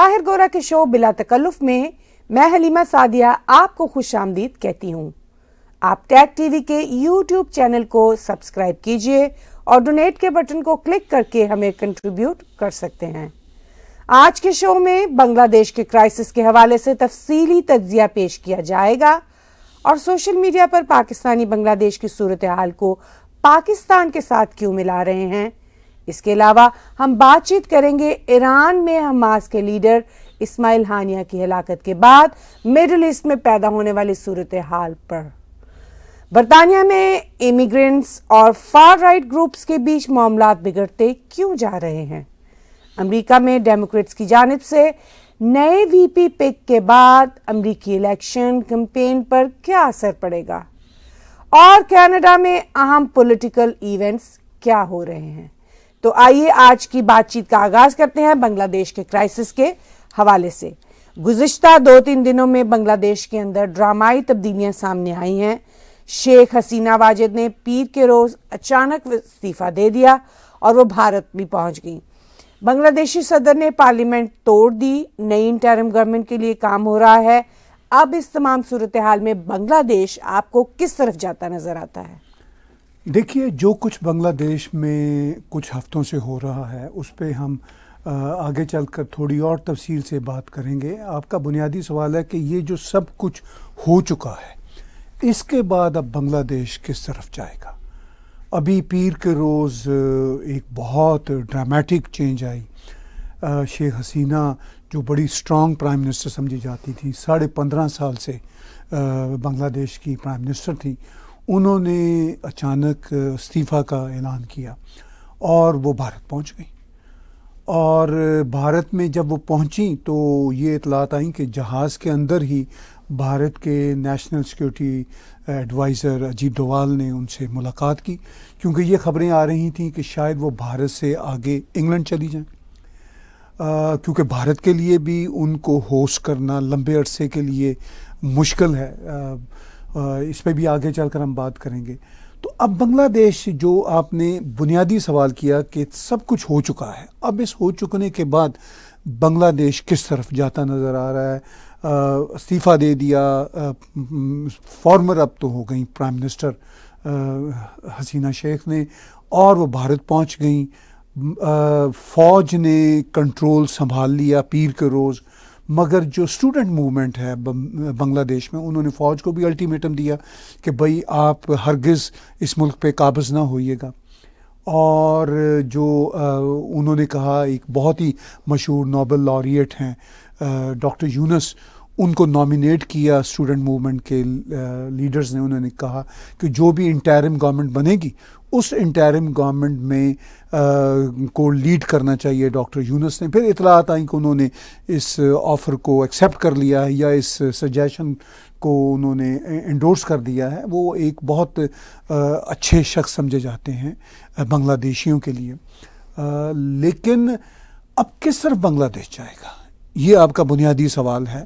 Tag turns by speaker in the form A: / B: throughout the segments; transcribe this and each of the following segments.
A: ताहिर गोरा के शो बिला तकल्लुफ में मैं हलीमा सादिया आपको खुश आमदीद कहती हूँ आप टैग टीवी के यूट्यूब चैनल को सब्सक्राइब कीजिए और डोनेट के बटन को क्लिक करके हमें कंट्रीब्यूट कर सकते हैं आज के शो में बांग्लादेश के क्राइसिस के हवाले से तफसीली तजिया पेश किया जाएगा और सोशल मीडिया पर पाकिस्तानी बांग्लादेश की सूरत हाल को पाकिस्तान के साथ क्यों मिला रहे हैं इसके अलावा हम बातचीत करेंगे ईरान में हमास के लीडर इस्माइल हानिया की हलाकत के बाद मिडल ईस्ट में पैदा होने वाली सूरत हाल पर बरतानिया में इमिग्रेंट्स और फार राइट ग्रुप्स के बीच मामला बिगड़ते क्यों जा रहे हैं अमेरिका में डेमोक्रेट्स की जानब से नए वीपी पिक के बाद अमेरिकी इलेक्शन कैंपेन पर क्या असर पड़ेगा और कनाडा में अहम पॉलिटिकल इवेंट्स क्या हो रहे हैं तो आइए आज की बातचीत का आगाज करते हैं बांग्लादेश के क्राइसिस के हवाले से गुजश्ता दो तीन दिनों में बांग्लादेश के अंदर ड्रामाई तब्दीलियां सामने आई हैं शेख हसीना वाजिद ने पीर के रोज़ अचानक इस्तीफ़ा दे दिया और वो भारत भी पहुंच गई बांग्लादेशी सदर ने पार्लियामेंट तोड़ दी नई इंटरम गवर्नमेंट के लिए काम हो रहा है अब इस तमाम सूरत हाल में बांग्लादेश आपको किस तरफ जाता नज़र आता है
B: देखिए जो कुछ बांग्लादेश में कुछ हफ्तों से हो रहा है उस पर हम आगे चलकर थोड़ी और तफसील से बात करेंगे आपका बुनियादी सवाल है कि ये जो सब कुछ हो चुका है इसके बाद अब बांग्लादेश किस तरफ जाएगा अभी पीर के रोज़ एक बहुत ड्रामेटिक चेंज आई शेख हसीना जो बड़ी स्ट्रॉन्ग प्राइम मिनिस्टर समझी जाती थी साढ़े पंद्रह साल से बांग्लादेश की प्राइम मिनिस्टर थी उन्होंने अचानक इस्तीफ़ा का ऐलान किया और वो भारत पहुंच गई और भारत में जब वो पहुंची तो ये इतलात आई कि जहाज़ के अंदर ही भारत के national security adviser Ajit Doval ने उनसे मुलाकात की क्योंकि ये खबरें आ रही थी कि शायद वो भारत से आगे इंग्लैंड चली जाएं क्योंकि भारत के लिए भी उनको होस्ट करना लंबे अरसे के लिए मुश्किल है आ, इस पर भी आगे चलकर हम बात करेंगे तो अब बांग्लादेश जो आपने बुनियादी सवाल किया कि सब कुछ हो चुका है अब इस हो चुकने के बाद बांग्लादेश किस तरफ जाता नज़र आ रहा है इस्तीफ़ा दे दिया फॉर्मर अब तो हो गई प्राइम मिनिस्टर हसीना शेख ने और वो भारत पहुंच गई फ़ौज ने कंट्रोल संभाल लिया पीर के रोज़ मगर जो स्टूडेंट मूवमेंट है बांग्लादेश में उन्होंने फ़ौज को भी अल्टीमेटम दिया कि भाई आप हरगिज़ इस मुल्क पे काबज़ ना होइएगा और जो उन्होंने कहा एक बहुत ही मशहूर नोबल लॉरिएट हैं डॉक्टर यूनस उनको नॉमिनेट किया स्टूडेंट मूवमेंट के लीडर्स ने उन्होंने कहा कि जो भी इंटरिम गवर्नमेंट बनेगी उस इंटरिम गवर्नमेंट में आ, को लीड करना चाहिए डॉक्टर यूनस ने फिर इतलात आई कि उन्होंने इस ऑफ़र को एक्सेप्ट कर लिया है या इस सजेशन को उन्होंने इंडोर्स कर दिया है वो एक बहुत आ, अच्छे शख्स समझे जाते हैं बांग्लादेशियों के लिए आ, लेकिन अब किस तरफ बांग्लादेश जाएगा ये आपका बुनियादी सवाल है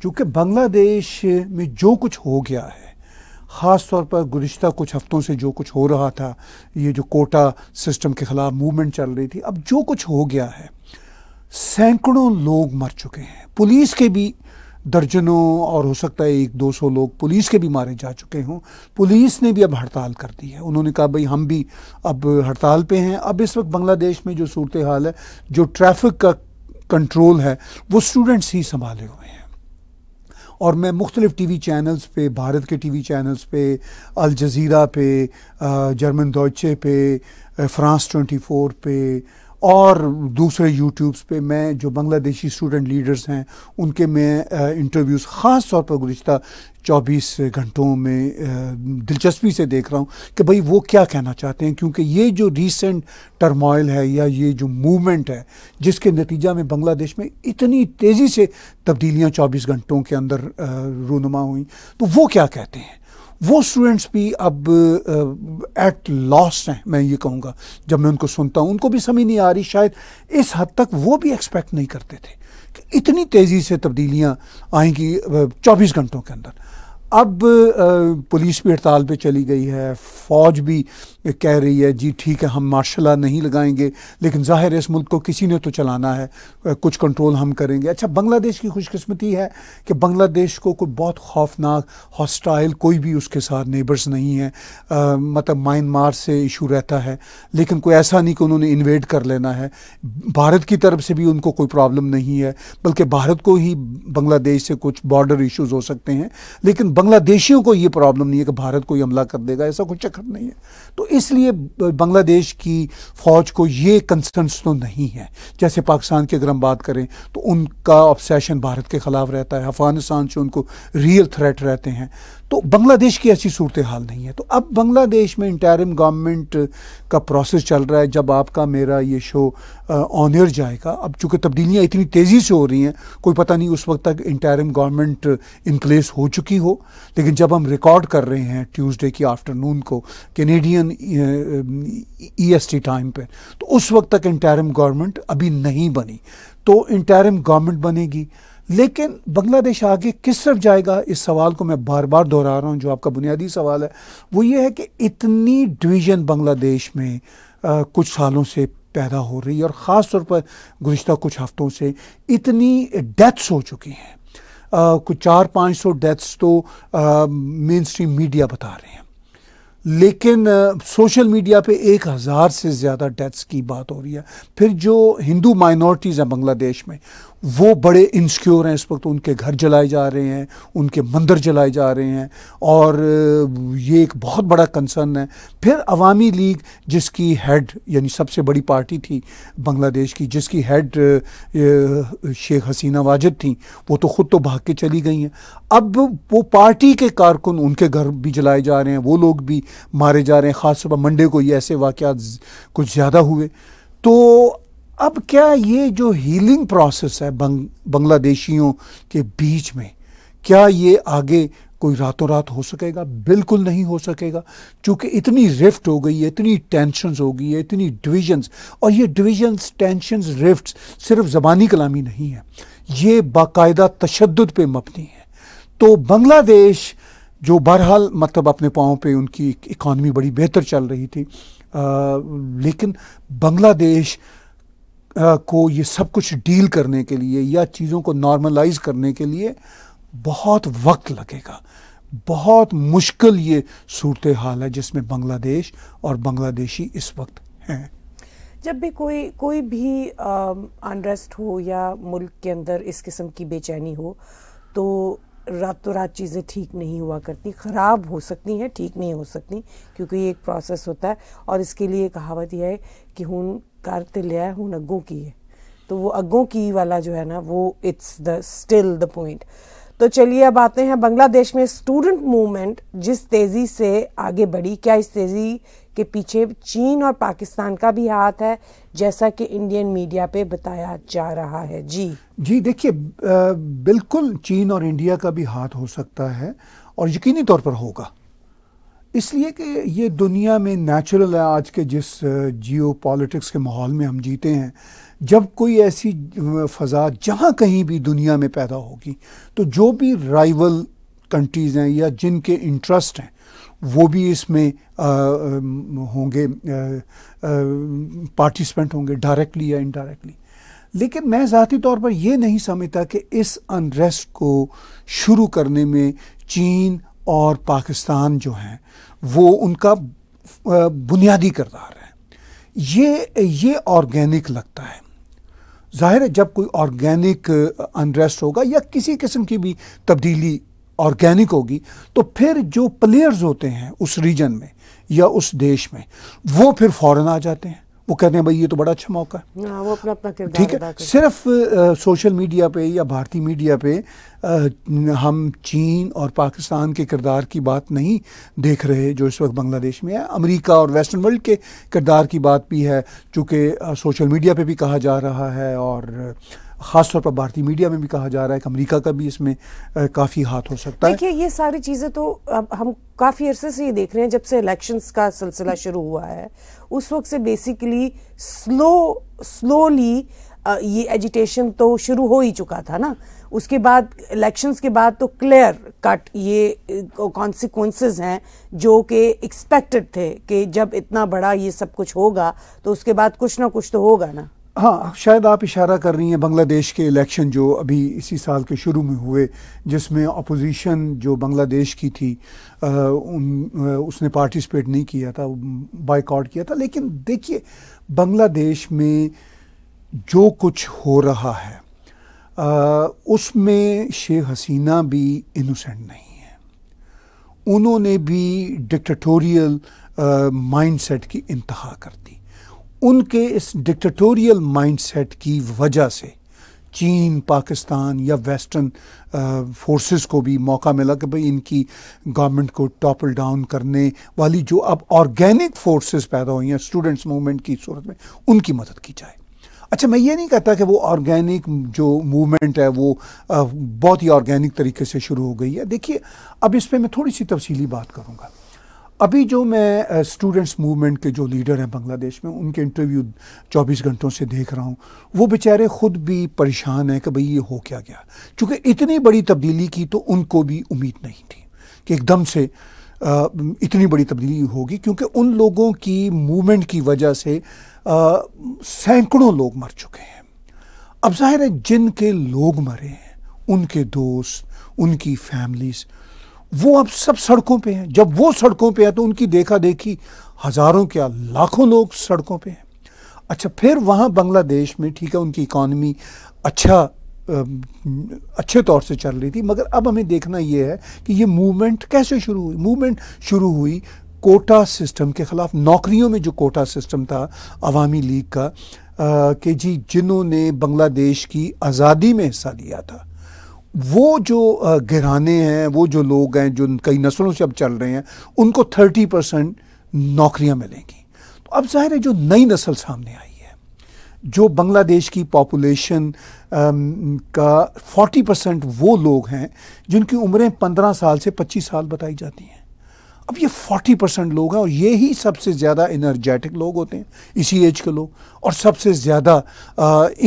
B: चूँकि बांग्लादेश में जो कुछ हो गया है ख़ास तौर पर गुज्त कुछ हफ़्तों से जो कुछ हो रहा था ये जो कोटा सिस्टम के ख़िलाफ़ मूवमेंट चल रही थी अब जो कुछ हो गया है सैकड़ों लोग मर चुके हैं पुलिस के भी दर्जनों और हो सकता है एक दो सौ लोग पुलिस के भी मारे जा चुके हों पुलिस ने भी अब हड़ताल कर दी है उन्होंने कहा भाई हम भी अब हड़ताल पे हैं अब इस वक्त बांग्लादेश में जो सूरत हाल है जो ट्रैफिक का कंट्रोल है वो स्टूडेंट्स ही संभाले हुए हैं और मैं मुख्तलिफ़ टी वी चैनल्स पर भारत के टी वी चैनल्स पर अल जज़ीरा पे जर्मन दौचे पे फ्रांस ट्वेंटी फोर पे और दूसरे यूट्यूब्स पे मैं जो बांग्लादेशी स्टूडेंट लीडर्स हैं उनके मैं इंटरव्यूज़ ख़ास तौर पर गुज्तर 24 घंटों में दिलचस्पी से देख रहा हूँ कि भाई वो क्या कहना चाहते हैं क्योंकि ये जो रीसेंट टर्मोइल है या ये जो मूवमेंट है जिसके नतीजा में बांग्लादेश में इतनी तेज़ी से तब्दीलियाँ 24 घंटों के अंदर रूनमा हुई तो वो क्या कहते हैं वो स्टूडेंट्स भी अब एट uh, लॉस हैं मैं ये कहूँगा जब मैं उनको सुनता हूँ उनको भी समझ नहीं आ रही शायद इस हद तक वो भी एक्सपेक्ट नहीं करते थे कि इतनी तेज़ी से तब्दीलियाँ आएंगी uh, चौबीस घंटों के अंदर अब uh, पुलिस भी हड़ताल पर चली गई है फौज भी कह रही है जी ठीक है हम मार्शल नहीं लगाएंगे लेकिन ज़ाहिर है इस मुल्क को किसी ने तो चलाना है कुछ कंट्रोल हम करेंगे अच्छा बांग्लादेश की खुशकस्मती है कि बांग्लादेश को कोई बहुत खौफनाक हॉस्टाइल कोई भी उसके साथ नेबर्स नहीं है आ, मतलब म्यांमार से इशू रहता है लेकिन कोई ऐसा नहीं कि उन्होंने इन्वेड कर लेना है भारत की तरफ से भी उनको कोई प्रॉब्लम नहीं है बल्कि भारत को ही बांग्लादेश से कुछ बॉर्डर इशूज़ हो सकते हैं लेकिन बांग्लादेशियों को ये प्रॉब्लम नहीं है कि भारत कोई हमला कर देगा ऐसा कोई चक्कर नहीं है तो इसलिए बांग्लादेश की फ़ौज को ये कंसर्नस तो नहीं है जैसे पाकिस्तान की अगर हम बात करें तो उनका ऑब्सेशन भारत के ख़िलाफ़ रहता है अफ़गानिस्तान से उनको रियल थ्रेट रहते हैं तो बांग्लादेश की ऐसी सूरत हाल नहीं है तो अब बांग्लादेश में इंटरिम गवर्नमेंट का प्रोसेस चल रहा है जब आपका मेरा ये शो ऑनर जाएगा अब चूँकि तब्दीलियाँ इतनी तेज़ी से हो रही हैं कोई पता नहीं उस वक्त तक इंटरिम गवर्नमेंट इन प्लेस हो चुकी हो लेकिन जब हम रिकॉर्ड कर रहे हैं ट्यूसडे की आफ्टरनून को Canadian E S T time पर तो उस वक्त तक इंटरिम गवर्नमेंट अभी नहीं बनी तो इंटरिम गवर्नमेंट बनेगी लेकिन बांग्लादेश आगे किस तरफ जाएगा इस सवाल को मैं बार बार दोहरा रहा हूँ जो आपका बुनियादी सवाल है वो ये है कि इतनी डिवीज़न बांग्लादेश में आ, कुछ सालों से पैदा हो रही है और ख़ास तौर पर गुज्त कुछ हफ़्तों से इतनी डेथ्स हो चुकी हैं कुछ चार पाँच सौ डेथ्स तो मेन स्ट्रीम मीडिया बता रहे हैं लेकिन सोशल मीडिया पे एक हज़ार से ज़्यादा डेथ्स की बात हो रही है फिर जो हिंदू माइनॉरिटीज़ हैं बांग्लादेश में वो बड़े इंस्क्योर हैं इस वक्त उनके घर जलाए जा रहे हैं उनके मंदिर जलाए जा रहे हैं और ये एक बहुत बड़ा कंसर्न है फिर अवामी लीग जिसकी हेड यानी सबसे बड़ी पार्टी थी बांग्लादेश की जिसकी हेड शेख हसीना वाजिद थी वो तो ख़ुद तो भाग के चली गई हैं अब वो पार्टी के कारकुन उनके घर भी जलाए जा रहे हैं वो लोग भी मारे जा रहे हैं ख़ास मंडे को ये ऐसे वाक़ कुछ ज़्यादा हुए तो अब क्या ये जो हीलिंग प्रोसेस है बंग, बंग्लादेशियों के बीच में क्या ये आगे कोई रातों रात हो सकेगा बिल्कुल नहीं हो सकेगा क्योंकि इतनी रिफ्ट हो गई है इतनी टेंशनस हो गई है इतनी डिविजन्स और ये डिविजन्स टेंशन रिफ्ट सिर्फ ज़बानी कलामी नहीं है ये बाकायदा तशद पे मबनी है तो बांग्लादेश जो बहरहाल मतलब अपने पाँव पे उनकी इकॉनमी बड़ी बेहतर चल रही थी आ, लेकिन बांग्लादेश को ये सब कुछ डील करने के लिए या चीज़ों को नॉर्मलाइज करने के लिए बहुत वक्त लगेगा बहुत मुश्किल ये सूरत हाल है जिसमें बांग्लादेश और बांग्लादेशी इस वक्त हैं
A: जब भी कोई कोई भी अनरेस्ट हो या मुल्क के अंदर इस किस्म की बेचैनी हो तो रातों रात चीज़ें ठीक नहीं हुआ करती ख़राब हो सकती हैं ठीक नहीं हो सकती क्योंकि ये एक प्रोसेस होता है और इसके लिए कहावत यह है कि हूँ कर तो लिया हूँ अगों की है तो वो अगों की वाला जो है ना वो it's the still the point तो चलिए अब आते हैं बांग्लादेश में स्टूडेंट मूवमेंट जिस तेज़ी से आगे बढ़ी क्या इस तेज़ी के पीछे चीन और पाकिस्तान का भी हाथ है जैसा कि इंडियन मीडिया पे बताया जा
B: रहा है जी जी देखिए बिल्कुल चीन और इंडिया का भी हाथ हो सकता है और यकीनी तौर पर होगा इसलिए कि ये दुनिया में नेचुरल है आज के जिस जियो पॉलिटिक्स के माहौल में हम जीते हैं जब कोई ऐसी फ़ज़ा जहाँ कहीं भी दुनिया में पैदा होगी तो जो भी राइवल कंट्रीज़ हैं या जिनके इंटरेस्ट हैं वो भी इसमें होंगे पार्टिसिपेंट होंगे डायरेक्टली या इनडायरेक्टली लेकिन मैं ज़ाती तौर पर यह नहीं समझता कि इस अनरेस्ट को शुरू करने में चीन और पाकिस्तान जो हैं वो उनका बुनियादी करदार है ये ये ऑर्गेनिक लगता है ज़ाहिर है जब कोई ऑर्गेनिक अनरेस्ट होगा या किसी किस्म की भी तब्दीली ऑर्गेनिक होगी तो फिर जो प्लेयर्स होते हैं उस रीजन में या उस देश में वो फिर फॉरन आ जाते हैं वो कहते हैं भाई ये तो बड़ा अच्छा मौका
A: है हाँ, वो अपना अपना ठीक है
B: सिर्फ आ, सोशल मीडिया पे या भारतीय मीडिया पे आ, हम चीन और पाकिस्तान के किरदार की बात नहीं देख रहे जो इस वक्त बांग्लादेश में है अमेरिका और वेस्टर्न वर्ल्ड के किरदार की बात भी है चूँकि सोशल मीडिया पे भी कहा जा रहा है और ख़ास तौर पर भारतीय मीडिया में भी कहा जा रहा है कि अमेरिका का भी इसमें काफ़ी हाथ हो सकता है देखिए
A: ये सारी चीज़ें तो अब हम काफ़ी अरसे से ये देख रहे हैं जब से इलेक्शंस का सिलसिला शुरू हुआ है उस वक्त से बेसिकली स्लो स्लोली ये एजिटेशन तो शुरू हो ही चुका था ना उसके बाद इलेक्शंस के बाद तो क्लियर कट ये कॉन्सिक्वेंसेस हैं जो कि एक्सपेक्टेड थे कि जब इतना बड़ा ये सब कुछ होगा तो उसके बाद कुछ ना कुछ तो होगा ना
B: हाँ शायद आप इशारा कर रही हैं बांग्लादेश के इलेक्शन जो अभी इसी साल के शुरू में हुए जिसमें अपोजिशन जो बांग्लादेश की थी आ, उन आ, उसने पार्टिसिपेट नहीं किया था बाइकआउट किया था लेकिन देखिए बांग्लादेश में जो कुछ हो रहा है उसमें शेख हसीना भी इनोसेंट नहीं है उन्होंने भी डिक्टटोरियल माइंडसेट की इंतहा कर दी उनके इस डिक्टेटोरियल माइंडसेट की वजह से चीन पाकिस्तान या वेस्टर्न फोर्सेस को भी मौका मिला कि भाई इनकी गवर्नमेंट को टॉपल डाउन करने वाली जो अब ऑर्गेनिक फोर्सेस पैदा हुई हैं स्टूडेंट्स मूवमेंट की सूरत में उनकी मदद की जाए अच्छा मैं ये नहीं कहता कि वो ऑर्गेनिक जो मूवमेंट है वो बहुत ही ऑर्गेनिक तरीके से शुरू हो गई है देखिए अब इस पर मैं थोड़ी सी तफसीली बात करूँगा अभी जो मैं स्टूडेंट्स uh, मूवमेंट के जो लीडर हैं बांग्लादेश में उनके इंटरव्यू 24 घंटों से देख रहा हूँ वो बेचारे ख़ुद भी परेशान हैं कि भाई ये हो क्या गया चूँकि इतनी बड़ी तब्दीली की तो उनको भी उम्मीद नहीं थी कि एकदम से uh, इतनी बड़ी तब्दीली होगी क्योंकि उन लोगों की मूवमेंट की वजह से uh, सैकड़ों लोग मर चुके हैं अब जाहिर है जिनके लोग मरे हैं उनके दोस्त उनकी फैमिलीज़ वो अब सब सड़कों पे हैं जब वो सड़कों पे है तो उनकी देखा देखी हज़ारों क्या लाखों लोग सड़कों पे हैं अच्छा फिर वहाँ बांग्लादेश में ठीक है उनकी इकॉनमी अच्छा अच्छे तौर से चल रही थी मगर अब हमें देखना ये है कि ये मूवमेंट कैसे शुरू हुई मूवमेंट शुरू हुई कोटा सिस्टम के ख़िलाफ़ नौकरियों में जो कोटा सिस्टम था अवामी लीग का कि जी जिन्होंने बांग्लादेश की आज़ादी में हिस्सा लिया था वो जो घराने हैं वो जो लोग हैं जो कई नस्लों से अब चल रहे हैं उनको थर्टी परसेंट नौकरियाँ मिलेंगी तो अब जाहिर है जो नई नस्ल सामने आई है जो बांग्लादेश की पॉपुलेशन का फोर्टी परसेंट वो लोग हैं जिनकी उम्रें पंद्रह साल से पच्चीस साल बताई जाती हैं अब ये 40 परसेंट लोग हैं और ये ही सबसे ज़्यादा इनर्जेटिक लोग होते हैं इसी एज के लोग और सबसे ज़्यादा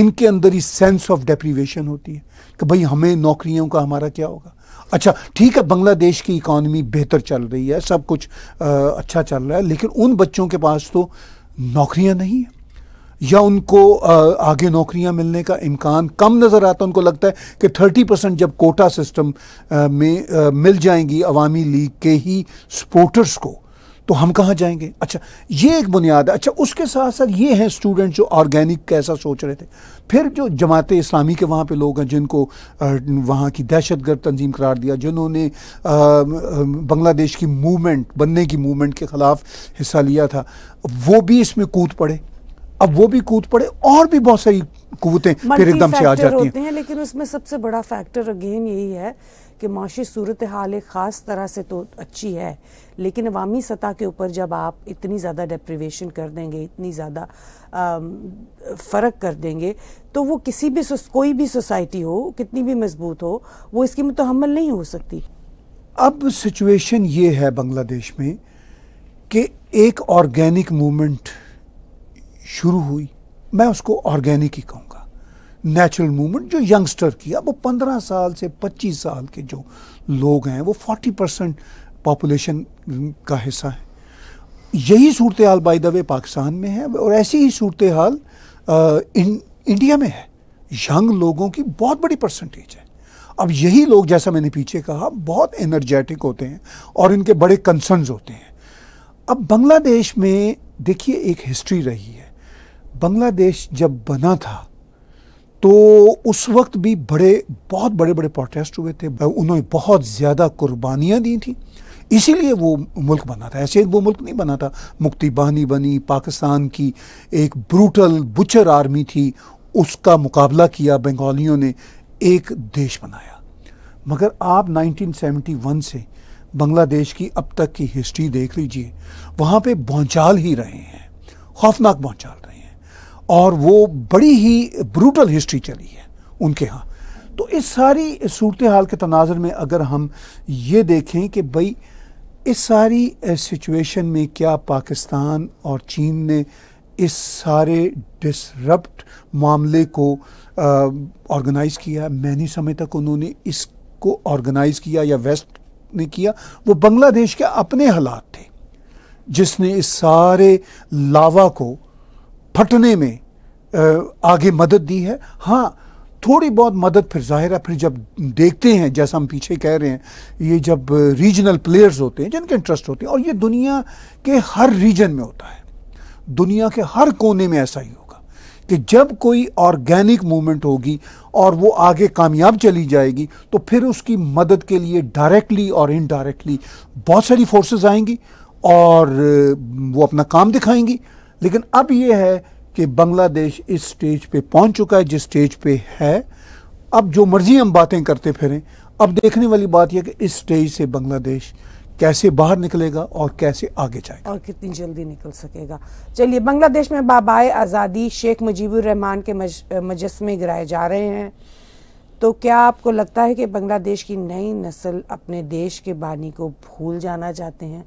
B: इनके अंदर ही सेंस ऑफ डेप्रीवेशन होती है कि भाई हमें नौकरियों का हमारा क्या होगा अच्छा ठीक है बांग्लादेश की इकॉनमी बेहतर चल रही है सब कुछ आ, अच्छा चल रहा है लेकिन उन बच्चों के पास तो नौकरियां नहीं हैं या उनको आगे नौकरियां मिलने का इम्कान कम नज़र आता उनको लगता है कि थर्टी परसेंट जब कोटा सिस्टम में मिल जाएंगी अवामी लीग के ही सपोर्टर्स को तो हम कहाँ जाएंगे अच्छा ये एक बुनियाद है अच्छा उसके साथ साथ ये हैं स्टूडेंट जो ऑर्गेनिक कैसा सोच रहे थे फिर जो जमात इस्लामी के वहाँ पे लोग हैं जिनको वहाँ की दहशत गर्द तंजीम करार दिया जिन्होंने बांग्लादेश की मूवमेंट बनने की मूवमेंट के ख़िलाफ़ हिस्सा लिया था वो भी इसमें कूद पड़े अब वो भी कूद पड़े और भी बहुत सारी कुतें फिर एकदम से आ जाती हैं
A: हैं लेकिन उसमें सबसे बड़ा फैक्टर अगेन यही है कि माशी सूरत हाल एक ख़ास तरह से तो अच्छी है लेकिन अवामी सतह के ऊपर जब आप इतनी ज़्यादा डिप्रिवेशन कर देंगे इतनी ज़्यादा फ़र्क कर देंगे तो वो किसी भी कोई भी सोसाइटी हो कितनी भी मजबूत हो वो इसकी मुतहमल नहीं हो सकती
B: अब सिचुएशन ये है बांग्लादेश में कि एक ऑर्गेनिक मूवमेंट शुरू हुई मैं उसको ऑर्गेनिक ही कहूँगा नेचुरल मूवमेंट जो यंगस्टर की अब वो पंद्रह साल से पच्चीस साल के जो लोग हैं वो फोर्टी परसेंट पॉपुलेशन का हिस्सा है यही सूरत हाल बाई दवे पाकिस्तान में है और ऐसी ही सूरत हाल इन, इंडिया में है यंग लोगों की बहुत बड़ी परसेंटेज है अब यही लोग जैसा मैंने पीछे कहा बहुत एनर्जेटिक होते हैं और इनके बड़े कंसर्न्स होते हैं अब बांग्लादेश में देखिए एक हिस्ट्री रही है बांग्लादेश जब बना था तो उस वक्त भी बड़े बहुत बड़े बड़े प्रोटेस्ट हुए थे उन्होंने बहुत ज़्यादा कुर्बानियाँ दी थी इसीलिए वो मुल्क बना था ऐसे वो मुल्क नहीं बना था मुक्ति बहानी बनी पाकिस्तान की एक ब्रूटल बुचर आर्मी थी उसका मुकाबला किया बंगालियों ने एक देश बनाया मगर आप 1971 से बांग्लादेश की अब तक की हिस्ट्री देख लीजिए वहाँ पे बौचाल ही रहे हैं खौफनाक बौचाल और वो बड़ी ही ब्रूटल हिस्ट्री चली है उनके यहाँ तो इस सारी सूरत हाल के तनाजर में अगर हम ये देखें कि भाई इस सारी सिचुएशन में क्या पाकिस्तान और चीन ने इस सारे डिसरप्ट मामले को ऑर्गेनाइज़ किया नहीं समय तक उन्होंने इसको ऑर्गेनाइज़ किया या वेस्ट ने किया वो बांग्लादेश के अपने हालात थे जिसने इस सारे लावा को फटने में आगे मदद दी है हाँ थोड़ी बहुत मदद फिर ज़ाहिर है फिर जब देखते हैं जैसा हम पीछे कह रहे हैं ये जब रीजनल प्लेयर्स होते हैं जिनके इंटरेस्ट होते हैं और ये दुनिया के हर रीजन में होता है दुनिया के हर कोने में ऐसा ही होगा कि जब कोई ऑर्गेनिक मूवमेंट होगी और वो आगे कामयाब चली जाएगी तो फिर उसकी मदद के लिए डायरेक्टली और इनडायरेक्टली बहुत सारी फोर्सेज आएंगी और वो अपना काम दिखाएंगी लेकिन अब ये है कि बांग्लादेश इस स्टेज पे पहुंच चुका है जिस स्टेज पे है अब जो मर्जी हम बातें करते फिरें अब देखने वाली बात यह कि इस स्टेज से बांग्लादेश कैसे बाहर निकलेगा और कैसे आगे जाएगा
A: और कितनी जल्दी निकल सकेगा चलिए बांग्लादेश में बाबा आज़ादी शेख मुजीबुर रहमान के मज, मजस्मे गिराए जा रहे हैं तो क्या आपको लगता है कि बांग्लादेश की नई नस्ल अपने देश के बानी को भूल जाना चाहते हैं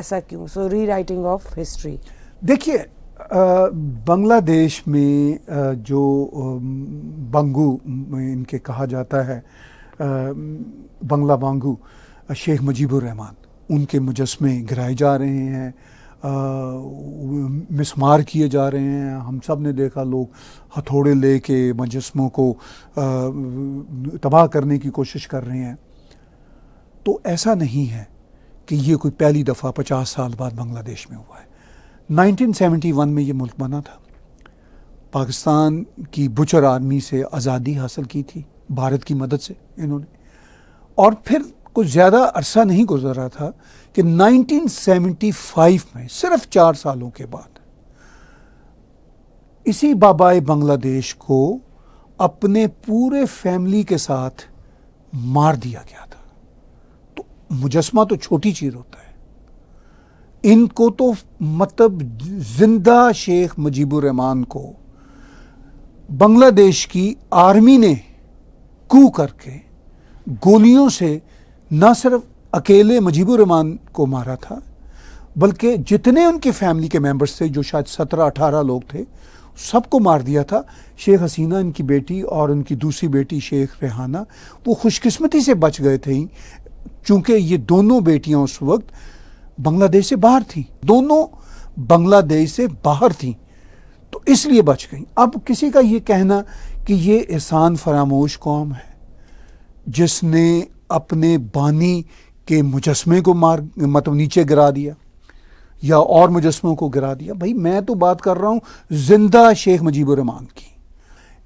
A: ऐसा क्यों सो री राइटिंग ऑफ हिस्ट्री
B: देखिए बांग्लादेश में जो बंगू इनके कहा जाता है बंगला बंगू शेख मुजीबुर रहमान उनके मुजस्मे गिराए जा रहे हैं मिसमार किए जा रहे हैं हम सब ने देखा लोग हथौड़े ले के मुजस्मों को तबाह करने की कोशिश कर रहे हैं तो ऐसा नहीं है कि ये कोई पहली दफ़ा पचास साल बाद बांग्लादेश में हुआ है 1971 में ये मुल्क बना था पाकिस्तान की बुचर आर्मी से आज़ादी हासिल की थी भारत की मदद से इन्होंने और फिर कुछ ज़्यादा अरसा नहीं गुजर रहा था कि 1975 में सिर्फ चार सालों के बाद इसी बाबाए बांग्लादेश को अपने पूरे फैमिली के साथ मार दिया गया था तो मुजस्मा तो छोटी चीज़ होता है इनको तो मतलब जिंदा शेख रहमान को बांग्लादेश की आर्मी ने कू करके गोलियों से न सिर्फ अकेले मुजीबुररहमान को मारा था बल्कि जितने उनकी फैमिली के मेंबर्स थे जो शायद सत्रह अठारह लोग थे सबको मार दिया था शेख हसीना इनकी बेटी और उनकी दूसरी बेटी शेख रेहाना वो खुशकिस्मती से बच गए थे चूँकि ये दोनों बेटियाँ उस वक्त बांग्लादेश से बाहर थी दोनों बांग्लादेश से बाहर थी तो इसलिए बच गई अब किसी का ये कहना कि ये एहसान फरामोश कौम है जिसने अपने बानी के मुजस्मे को मार मतलब नीचे गिरा दिया या और मुजस्मों को गिरा दिया भाई मैं तो बात कर रहा हूँ जिंदा शेख रहमान की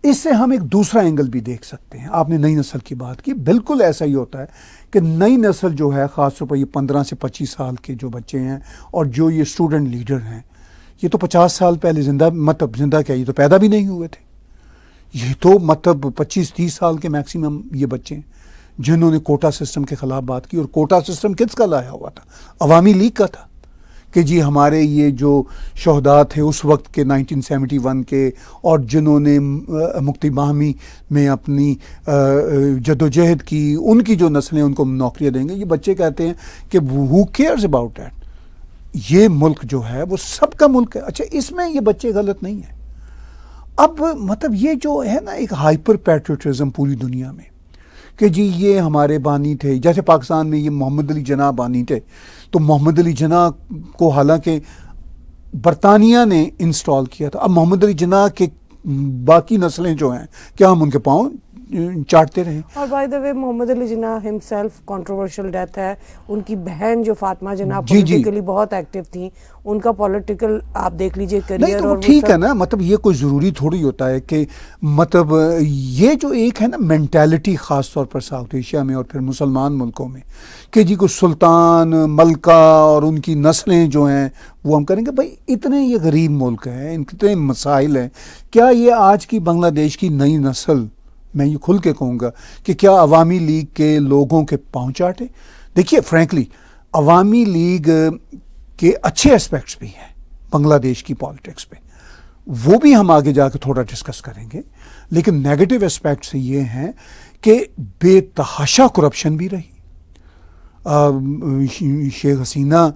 B: इससे हम एक दूसरा एंगल भी देख सकते हैं आपने नई नस्ल की बात की बिल्कुल ऐसा ही होता है कि नई नस्ल जो है ख़ासतौर पर ये पंद्रह से पच्चीस साल के जो बच्चे हैं और जो ये स्टूडेंट लीडर हैं ये तो पचास साल पहले ज़िंदा मतलब ज़िंदा क्या ये तो पैदा भी नहीं हुए थे ये तो मतलब पच्चीस तीस साल के मैक्सिमम ये बच्चे हैं जिन्होंने कोटा सिस्टम के ख़िलाफ़ बात की और कोटा सिस्टम किसका लाया हुआ था अवामी लीग का था कि जी हमारे ये जो शहदा थे उस वक्त के 1971 के और जिन्होंने मुक्ति बाहमी में अपनी जदोजहद की उनकी जो नस्लें उनको नौकरियाँ देंगे ये बच्चे कहते हैं कि हु केयर्स अबाउट डैट ये मुल्क जो है वो सबका मुल्क है अच्छा इसमें ये बच्चे गलत नहीं है अब मतलब ये जो है ना एक हाइपर पैट्रियटिज़म पूरी दुनिया में कि जी ये हमारे बानी थे जैसे पाकिस्तान में ये मोहम्मद अली जना बानी थे तो मोहम्मद अली जना को हालांकि बरतानिया ने इंस्टॉल किया था अब मोहम्मद अली जना के बाकी नस्लें जो हैं क्या हम उनके पाँव चाटते रहे
A: और by the way Mohammad Ali Jinnah himself controversial death है उनकी बहन जो फातिमा जिना पॉलिटिकली बहुत एक्टिव थी उनका पॉलिटिकल आप देख लीजिए करियर तो ठीक है ना
B: मतलब ये कोई ज़रूरी थोड़ी होता है कि मतलब ये जो एक है ना मैंटेलिटी ख़ास तौर पर साउथ एशिया में और फिर मुसलमान मुल्कों में कि जी को सुल्तान मलका और उनकी नस्लें जो हैं वो हम करेंगे भाई इतने ये गरीब मुल्क हैं इतने मसाइल हैं क्या ये आज की बांग्लादेश की नई नस्ल मैं ये खुल के कहूँगा कि क्या अवामी लीग के लोगों के पाँव चाटे देखिए फ्रेंकली अवामी लीग के अच्छे एस्पेक्ट्स भी हैं बांग्लादेश की पॉलिटिक्स पे वो भी हम आगे जाकर थोड़ा डिस्कस करेंगे लेकिन नेगेटिव एस्पेक्ट्स ये हैं कि बेतहाशा करप्शन भी रही शेख हसीना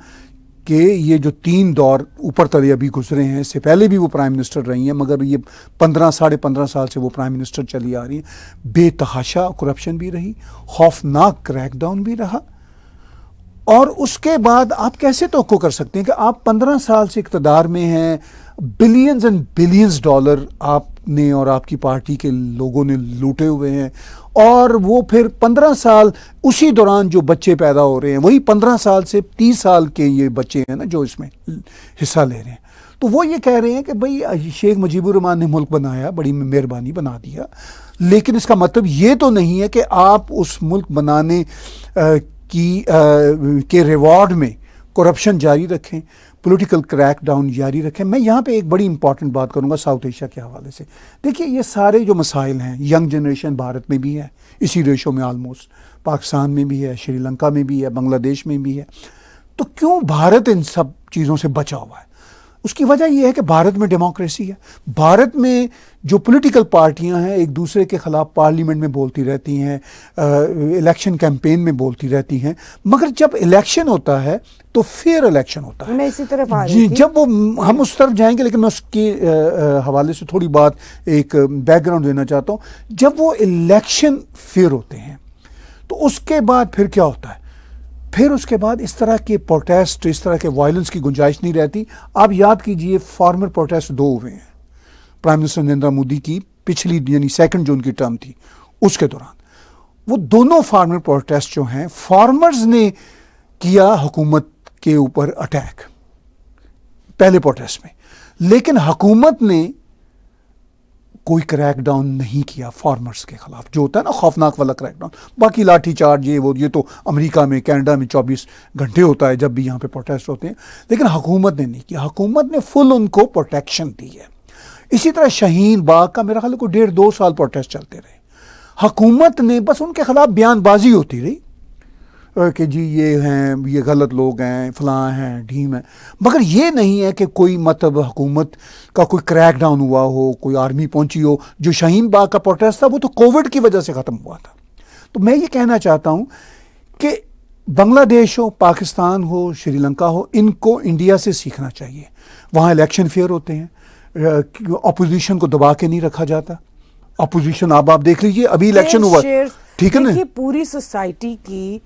B: कि ये जो तीन दौर ऊपर तले अभी गुजरे हैं इससे पहले भी वो प्राइम मिनिस्टर रही हैं मगर ये पंद्रह साढ़े पंद्रह साल से वो प्राइम मिनिस्टर चली आ रही हैं बेतहाशा करप्शन भी रही खौफनाक क्रैकडाउन भी रहा और उसके बाद आप कैसे तो कर सकते हैं कि आप पंद्रह साल से इकतदार में हैं बिलियंस एंड बिलियंस डॉलर आप ने और आपकी पार्टी के लोगों ने लूटे हुए हैं और वो फिर पंद्रह साल उसी दौरान जो बच्चे पैदा हो रहे हैं वही पंद्रह साल से तीस साल के ये बच्चे हैं ना जो इसमें हिस्सा ले रहे हैं तो वो ये कह रहे हैं कि भाई शेख मुजीबुररहमान ने मुल्क बनाया बड़ी मेहरबानी बना दिया लेकिन इसका मतलब ये तो नहीं है कि आप उस मुल्क बनाने की के रिवॉर्ड में करप्शन जारी रखें पॉलिटिकल डाउन जारी रखें मैं यहाँ पे एक बड़ी इंपॉर्टेंट बात करूँगा साउथ एशिया के हवाले से देखिए ये सारे जो मसाइल हैं यंग जनरेशन भारत में भी है इसी रेशो में आलमोस्ट पाकिस्तान में भी है श्रीलंका में भी है बांग्लादेश में भी है तो क्यों भारत इन सब चीज़ों से बचा हुआ है उसकी वजह यह है कि भारत में डेमोक्रेसी है भारत में जो पॉलिटिकल पार्टियां हैं एक दूसरे के ख़िलाफ़ पार्लियामेंट में बोलती रहती हैं इलेक्शन कैंपेन में बोलती रहती हैं मगर जब इलेक्शन होता है तो फेयर इलेक्शन होता
A: है मैं इसी तरफ आ रही जब
B: वो हम उस तरफ जाएंगे लेकिन मैं उसके हवाले से थोड़ी बात एक बैकग्राउंड देना चाहता हूँ जब वो इलेक्शन फेयर होते हैं तो उसके बाद फिर क्या होता है फिर उसके बाद इस तरह के प्रोटेस्ट इस तरह के वायलेंस की गुंजाइश नहीं रहती आप याद कीजिए फार्मर प्रोटेस्ट दो हुए हैं प्राइम मिनिस्टर नरेंद्र मोदी की पिछली यानी सेकंड जो उनकी टर्म थी उसके दौरान वो दोनों फार्मर प्रोटेस्ट जो हैं फार्मर्स ने किया हुकूमत के ऊपर अटैक पहले प्रोटेस्ट में लेकिन हुकूमत ने कोई क्रैकडाउन नहीं किया फार्मर्स के खिलाफ जो होता है ना खौफनाक वाला क्रैक डाउन बाकी लाठी चार्ज ये वो ये तो अमेरिका में कनाडा में 24 घंटे होता है जब भी यहाँ पे प्रोटेस्ट होते हैं लेकिन हुकूमत ने नहीं किया हुकूमत ने फुल उनको प्रोटेक्शन दी है इसी तरह शहीन बाग का मेरा ख्याल को डेढ़ दो साल प्रोटेस्ट चलते रहे हकूमत ने बस उनके खिलाफ बयानबाजी होती रही कि जी ये हैं ये गलत लोग हैं फलां हैं ढीम हैं मगर ये नहीं है कि कोई मतलब हुकूमत का कोई क्रैक डाउन हुआ हो कोई आर्मी पहुंची हो जो शहीन बाग का प्रोटेस्ट था वो तो कोविड की वजह से ख़त्म हुआ था तो मैं ये कहना चाहता हूँ कि बांग्लादेश हो पाकिस्तान हो श्रीलंका हो इनको इंडिया से सीखना चाहिए वहाँ इलेक्शन फेयर होते हैं अपोजिशन को दबा के नहीं रखा जाता अपोजिशन आप आप देख लीजिए अभी इलेक्शन हुआ ठीक है ना
A: पूरी सोसाइटी की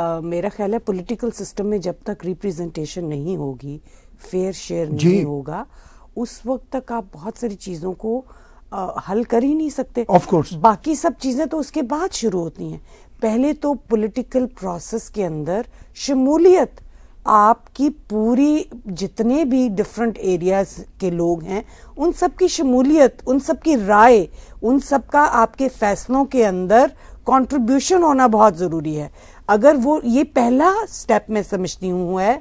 A: मेरा ख्याल है पॉलिटिकल सिस्टम में जब तक रिप्रेजेंटेशन नहीं होगी फेयर शेयर नहीं होगा उस वक्त तक आप बहुत सारी चीज़ों को आ, हल कर ही नहीं सकते ऑफ कोर्स बाकी सब चीज़ें तो उसके बाद शुरू होती हैं पहले तो पॉलिटिकल प्रोसेस के अंदर शमूलियत आपकी पूरी जितने भी डिफरेंट एरियाज के लोग हैं उन सब की शमूलियत उन सब की राय उन सब का आपके फैसलों के अंदर कंट्रीब्यूशन होना बहुत ज़रूरी है अगर वो ये पहला स्टेप मैं समझती हूँ है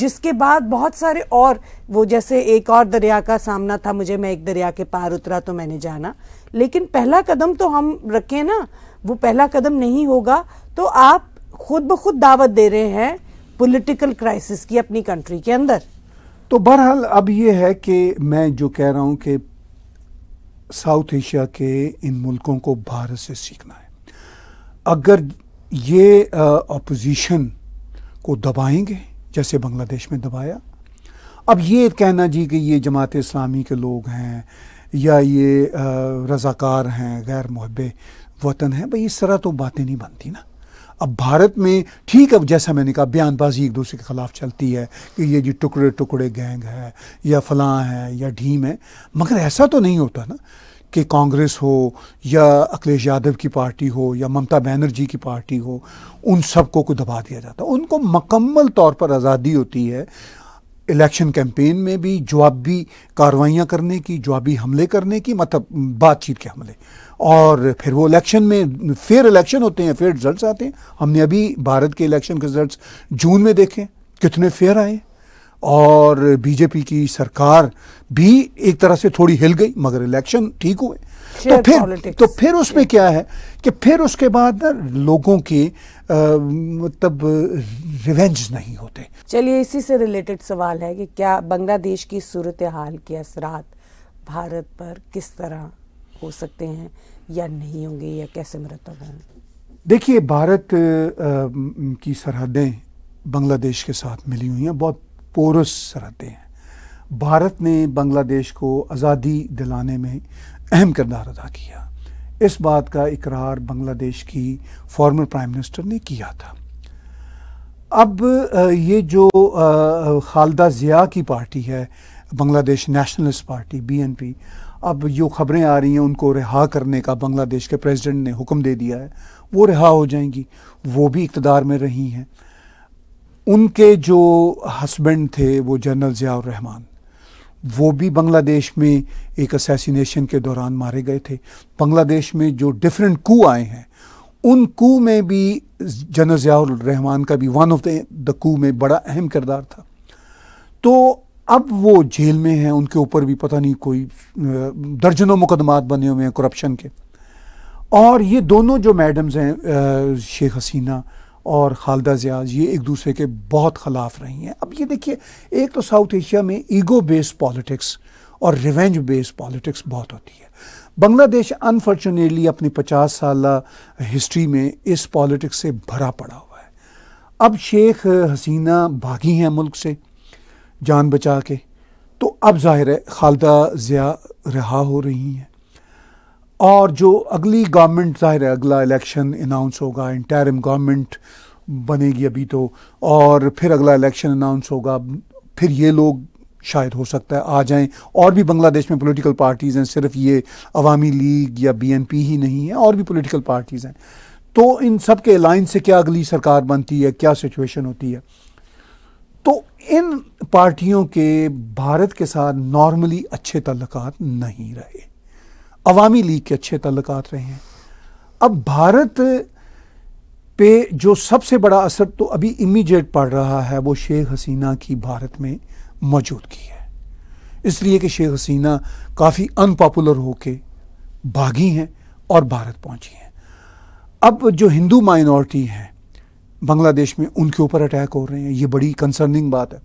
A: जिसके बाद बहुत सारे और वो जैसे एक और दरिया का सामना था मुझे मैं एक दरिया के पार उतरा तो मैंने जाना लेकिन पहला कदम तो हम रखें ना वो पहला कदम नहीं होगा तो आप खुद ब खुद दावत दे रहे हैं पॉलिटिकल क्राइसिस की अपनी कंट्री के अंदर
B: तो बहरहाल अब ये है कि मैं जो कह रहा हूँ कि साउथ एशिया के इन मुल्कों को भारत से सीखना है अगर ये अपोजिशन को दबाएंगे जैसे बांग्लादेश में दबाया अब ये कहना जी कि ये जमात इस्लामी के लोग हैं या ये रज़ाकार हैं गैर महब वतन हैं भाई इस तरह तो बातें नहीं बनती ना अब भारत में ठीक अब जैसा मैंने कहा बयानबाजी एक दूसरे के ख़िलाफ़ चलती है कि ये जी टुकड़े टुकड़े गैंग है या फलां है या ढीम है मगर ऐसा तो नहीं होता ना कि कांग्रेस हो या अखिलेश यादव की पार्टी हो या ममता बनर्जी की पार्टी हो उन सबको को दबा दिया जाता है उनको मकम्मल तौर पर आज़ादी होती है इलेक्शन कैंपेन में भी जवाबी कार्रवाइयाँ करने की जवाबी हमले करने की मतलब बातचीत के हमले और फिर वो इलेक्शन में फिर इलेक्शन होते हैं फिर रिजल्ट आते हैं हमने अभी भारत के इलेक्शन के रिजल्ट जून में देखे कितने फेयर आए और बीजेपी की सरकार भी एक तरह से थोड़ी हिल गई मगर इलेक्शन ठीक हुए तो फिर politics. तो फिर उसमें क्या है कि फिर उसके बाद ना लोगों के मतलब रिवेंज नहीं होते
A: चलिए इसी से रिलेटेड सवाल है कि क्या बांग्लादेश की सूरत हाल के असरात भारत पर किस तरह हो सकते हैं या नहीं होंगे या कैसे मरतब हैं
B: देखिए भारत आ, की सरहदें बांग्लादेश के साथ मिली हुई हैं बहुत पोरस रहते हैं भारत ने बांग्लादेश को आज़ादी दिलाने में अहम किरदार अदा किया इस बात का इकरार बांग्लादेश की फॉर्मर प्राइम मिनिस्टर ने किया था अब ये जो खालदा ज़िया की पार्टी है बांग्लादेश नेशनलिस्ट पार्टी बीएनपी अब जो खबरें आ रही हैं उनको रिहा करने का बांग्लादेश के प्रेसिडेंट ने हुक्म दे दिया है वो रिहा हो जाएंगी वो भी इकतदार में रही हैं उनके जो हस्बैंड थे वो जनरल ज़ियाउर रहमान वो भी बांग्लादेश में एक असैसिनेशन के दौरान मारे गए थे बांग्लादेश में जो डिफरेंट कू आए हैं उन कू में भी जनरल ज़ियाउर रहमान का भी वन ऑफ द कू में बड़ा अहम किरदार था तो अब वो जेल में हैं उनके ऊपर भी पता नहीं कोई दर्जनों मुकदमात बने हुए हैं करप्शन के और ये दोनों जो मैडम्स हैं शेख हसीना और खालदा ज़ियाज ये एक दूसरे के बहुत खिलाफ रही हैं अब ये देखिए एक तो साउथ एशिया में ईगो बेस्ड पॉलिटिक्स और रिवेंज बेस्ड पॉलिटिक्स बहुत होती है बांग्लादेश अनफॉर्चुनेटली अपनी 50 साल हिस्ट्री में इस पॉलिटिक्स से भरा पड़ा हुआ है अब शेख हसीना भागी हैं मुल्क से जान बचा के तो अब जाहिर है खालदा ज़िया रहा हो रही हैं और जो अगली गवर्नमेंट ज़ाहिर है अगला इलेक्शन अनाउंस होगा इंटरिम गवर्नमेंट बनेगी अभी तो और फिर अगला इलेक्शन अनाउंस होगा फिर ये लोग शायद हो सकता है आ जाएं और भी बांग्लादेश में पॉलिटिकल पार्टीज़ हैं सिर्फ ये अवामी लीग या बीएनपी ही नहीं है और भी पॉलिटिकल पार्टीज़ हैं तो इन सब के अलाइंस से क्या अगली सरकार बनती है क्या सिचुएशन होती है तो इन पार्टियों के भारत के साथ नॉर्मली अच्छे तल्लक नहीं रहे अवामी लीग के अच्छे तल्लक रहे हैं अब भारत पे जो सबसे बड़ा असर तो अभी इमीडिएट पड़ रहा है वो शेख हसीना की भारत में मौजूदगी है इसलिए कि शेख हसीना काफ़ी अनपॉपुलर होके भागी हैं और भारत पहुंची हैं अब जो हिंदू माइनॉरिटी हैं बांग्लादेश में उनके ऊपर अटैक हो रहे हैं ये बड़ी कंसर्निंग बात है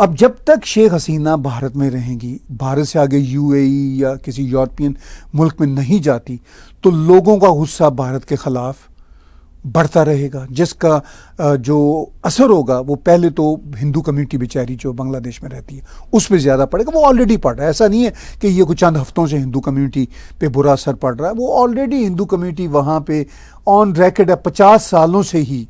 B: अब जब तक शेख हसीना भारत में रहेंगी भारत से आगे यूएई या किसी यूरोपियन मुल्क में नहीं जाती तो लोगों का गुस्सा भारत के ख़िलाफ़ बढ़ता रहेगा जिसका जो असर होगा वो पहले तो हिंदू कम्युनिटी बेचारी जो बांग्लादेश में रहती है उस पर ज़्यादा पड़ेगा वो ऑलरेडी पड़ रहा है ऐसा नहीं है कि ये कुछ चंद हफ्तों से हिंदू कम्युनिटी पे बुरा असर पड़ रहा है वो ऑलरेडी हिंदू कम्युनिटी वहाँ पे ऑन रैकेट है पचास सालों से ही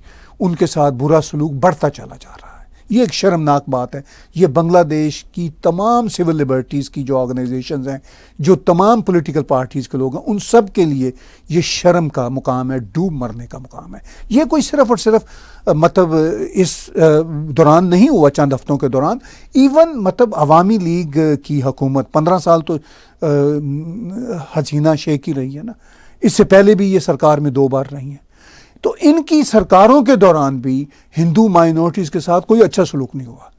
B: उनके साथ बुरा सलूक बढ़ता चला जा रहा है ये एक शर्मनाक बात है ये बांग्लादेश की तमाम सिविल लिबर्टीज़ की जो ऑर्गेनाइजेशंस हैं जो तमाम पॉलिटिकल पार्टीज़ के लोग हैं उन सब के लिए ये शर्म का मुकाम है डूब मरने का मुकाम है ये कोई सिर्फ और सिर्फ मतलब इस दौरान नहीं हुआ चंद हफ्तों के दौरान इवन मतलब अवामी लीग की हकूमत पंद्रह साल तो हसीना शेख ही रही है ना इससे पहले भी ये सरकार में दो बार रही हैं तो इनकी सरकारों के दौरान भी हिंदू माइनॉरिटीज़ के साथ कोई अच्छा सलूक नहीं हुआ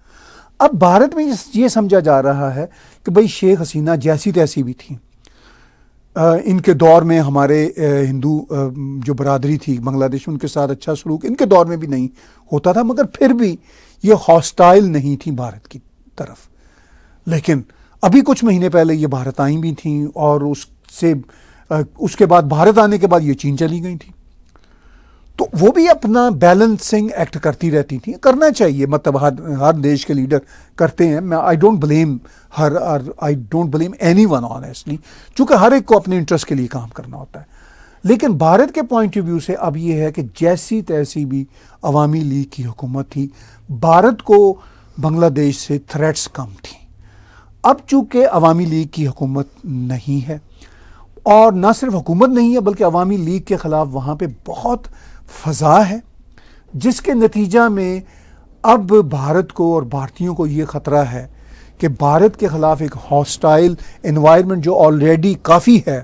B: अब भारत में ये समझा जा रहा है कि भाई शेख हसीना जैसी तैसी भी थी आ, इनके दौर में हमारे हिंदू जो बरदरी थी बांग्लादेश उनके साथ अच्छा सलूक इनके दौर में भी नहीं होता था मगर फिर भी ये हॉस्टाइल नहीं थी भारत की तरफ लेकिन अभी कुछ महीने पहले ये भारत आई भी थी और उससे उसके बाद भारत आने के बाद ये चीन चली गई थी तो वो भी अपना बैलेंसिंग एक्ट करती रहती थी करना चाहिए मतलब हर हर देश के लीडर करते हैं मैं I don't blame her I don't blame anyone honestly चूँकि हर एक को अपने इंटरेस्ट के लिए काम करना होता है लेकिन भारत के पॉइंट ऑफ व्यू से अब ये है कि जैसी तैसी भी अवामी लीग की हुकूमत थी भारत को बांग्लादेश से थ्रेट्स कम थी अब चूंकि अवामी लीग की हुकूमत नहीं है और ना सिर्फ हुकूमत नहीं है बल्कि अवामी लीग के ख़िलाफ़ वहाँ पर बहुत फ़जा है जिसके नतीजा में अब भारत को और भारतीयों को ये ख़तरा है कि भारत के ख़िलाफ़ एक हॉस्टाइल इन्वायरमेंट जो ऑलरेडी काफ़ी है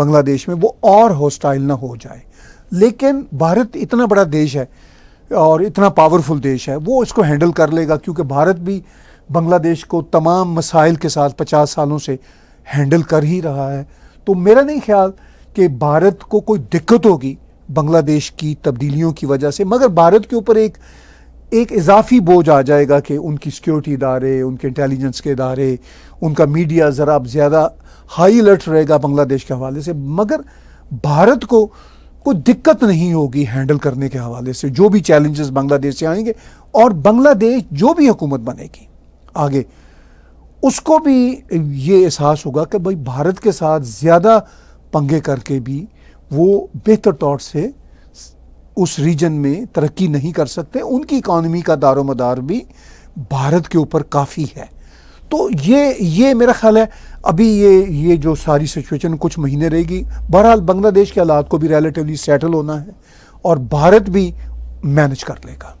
B: बांग्लादेश में वो और हॉस्टाइल ना हो जाए लेकिन भारत इतना बड़ा देश है और इतना पावरफुल देश है वो इसको हैंडल कर लेगा क्योंकि भारत भी बांग्लादेश को तमाम मसाइल के साथ पचास सालों से हैंडल कर ही रहा है तो मेरा नहीं ख्याल कि भारत को कोई दिक्कत होगी बांग्लादेश की तब्दीलियों की वजह से मगर भारत के ऊपर एक एक इजाफी बोझ आ जाएगा कि उनकी सिक्योरिटी इदारे उनके इंटेलिजेंस के इदारे उनका मीडिया ज़रा ज़्यादा हाई अलर्ट रहेगा बांग्लादेश के हवाले से मगर भारत को कोई दिक्कत नहीं होगी हैंडल करने के हवाले से जो भी चैलेंजेस बांग्लादेश से आएंगे और बांग्लादेश जो भी हुकूमत बनेगी आगे उसको भी ये एहसास होगा कि भाई भारत के साथ ज़्यादा पंगे करके भी वो बेहतर तौर से उस रीजन में तरक्की नहीं कर सकते उनकी इकानमी का दारोमदार भी भारत के ऊपर काफ़ी है तो ये ये मेरा ख्याल है अभी ये ये जो सारी सिचुएशन कुछ महीने रहेगी बहरहाल बांग्लादेश के हालात को भी रिलेटिवली सेटल होना है और भारत भी मैनेज कर लेगा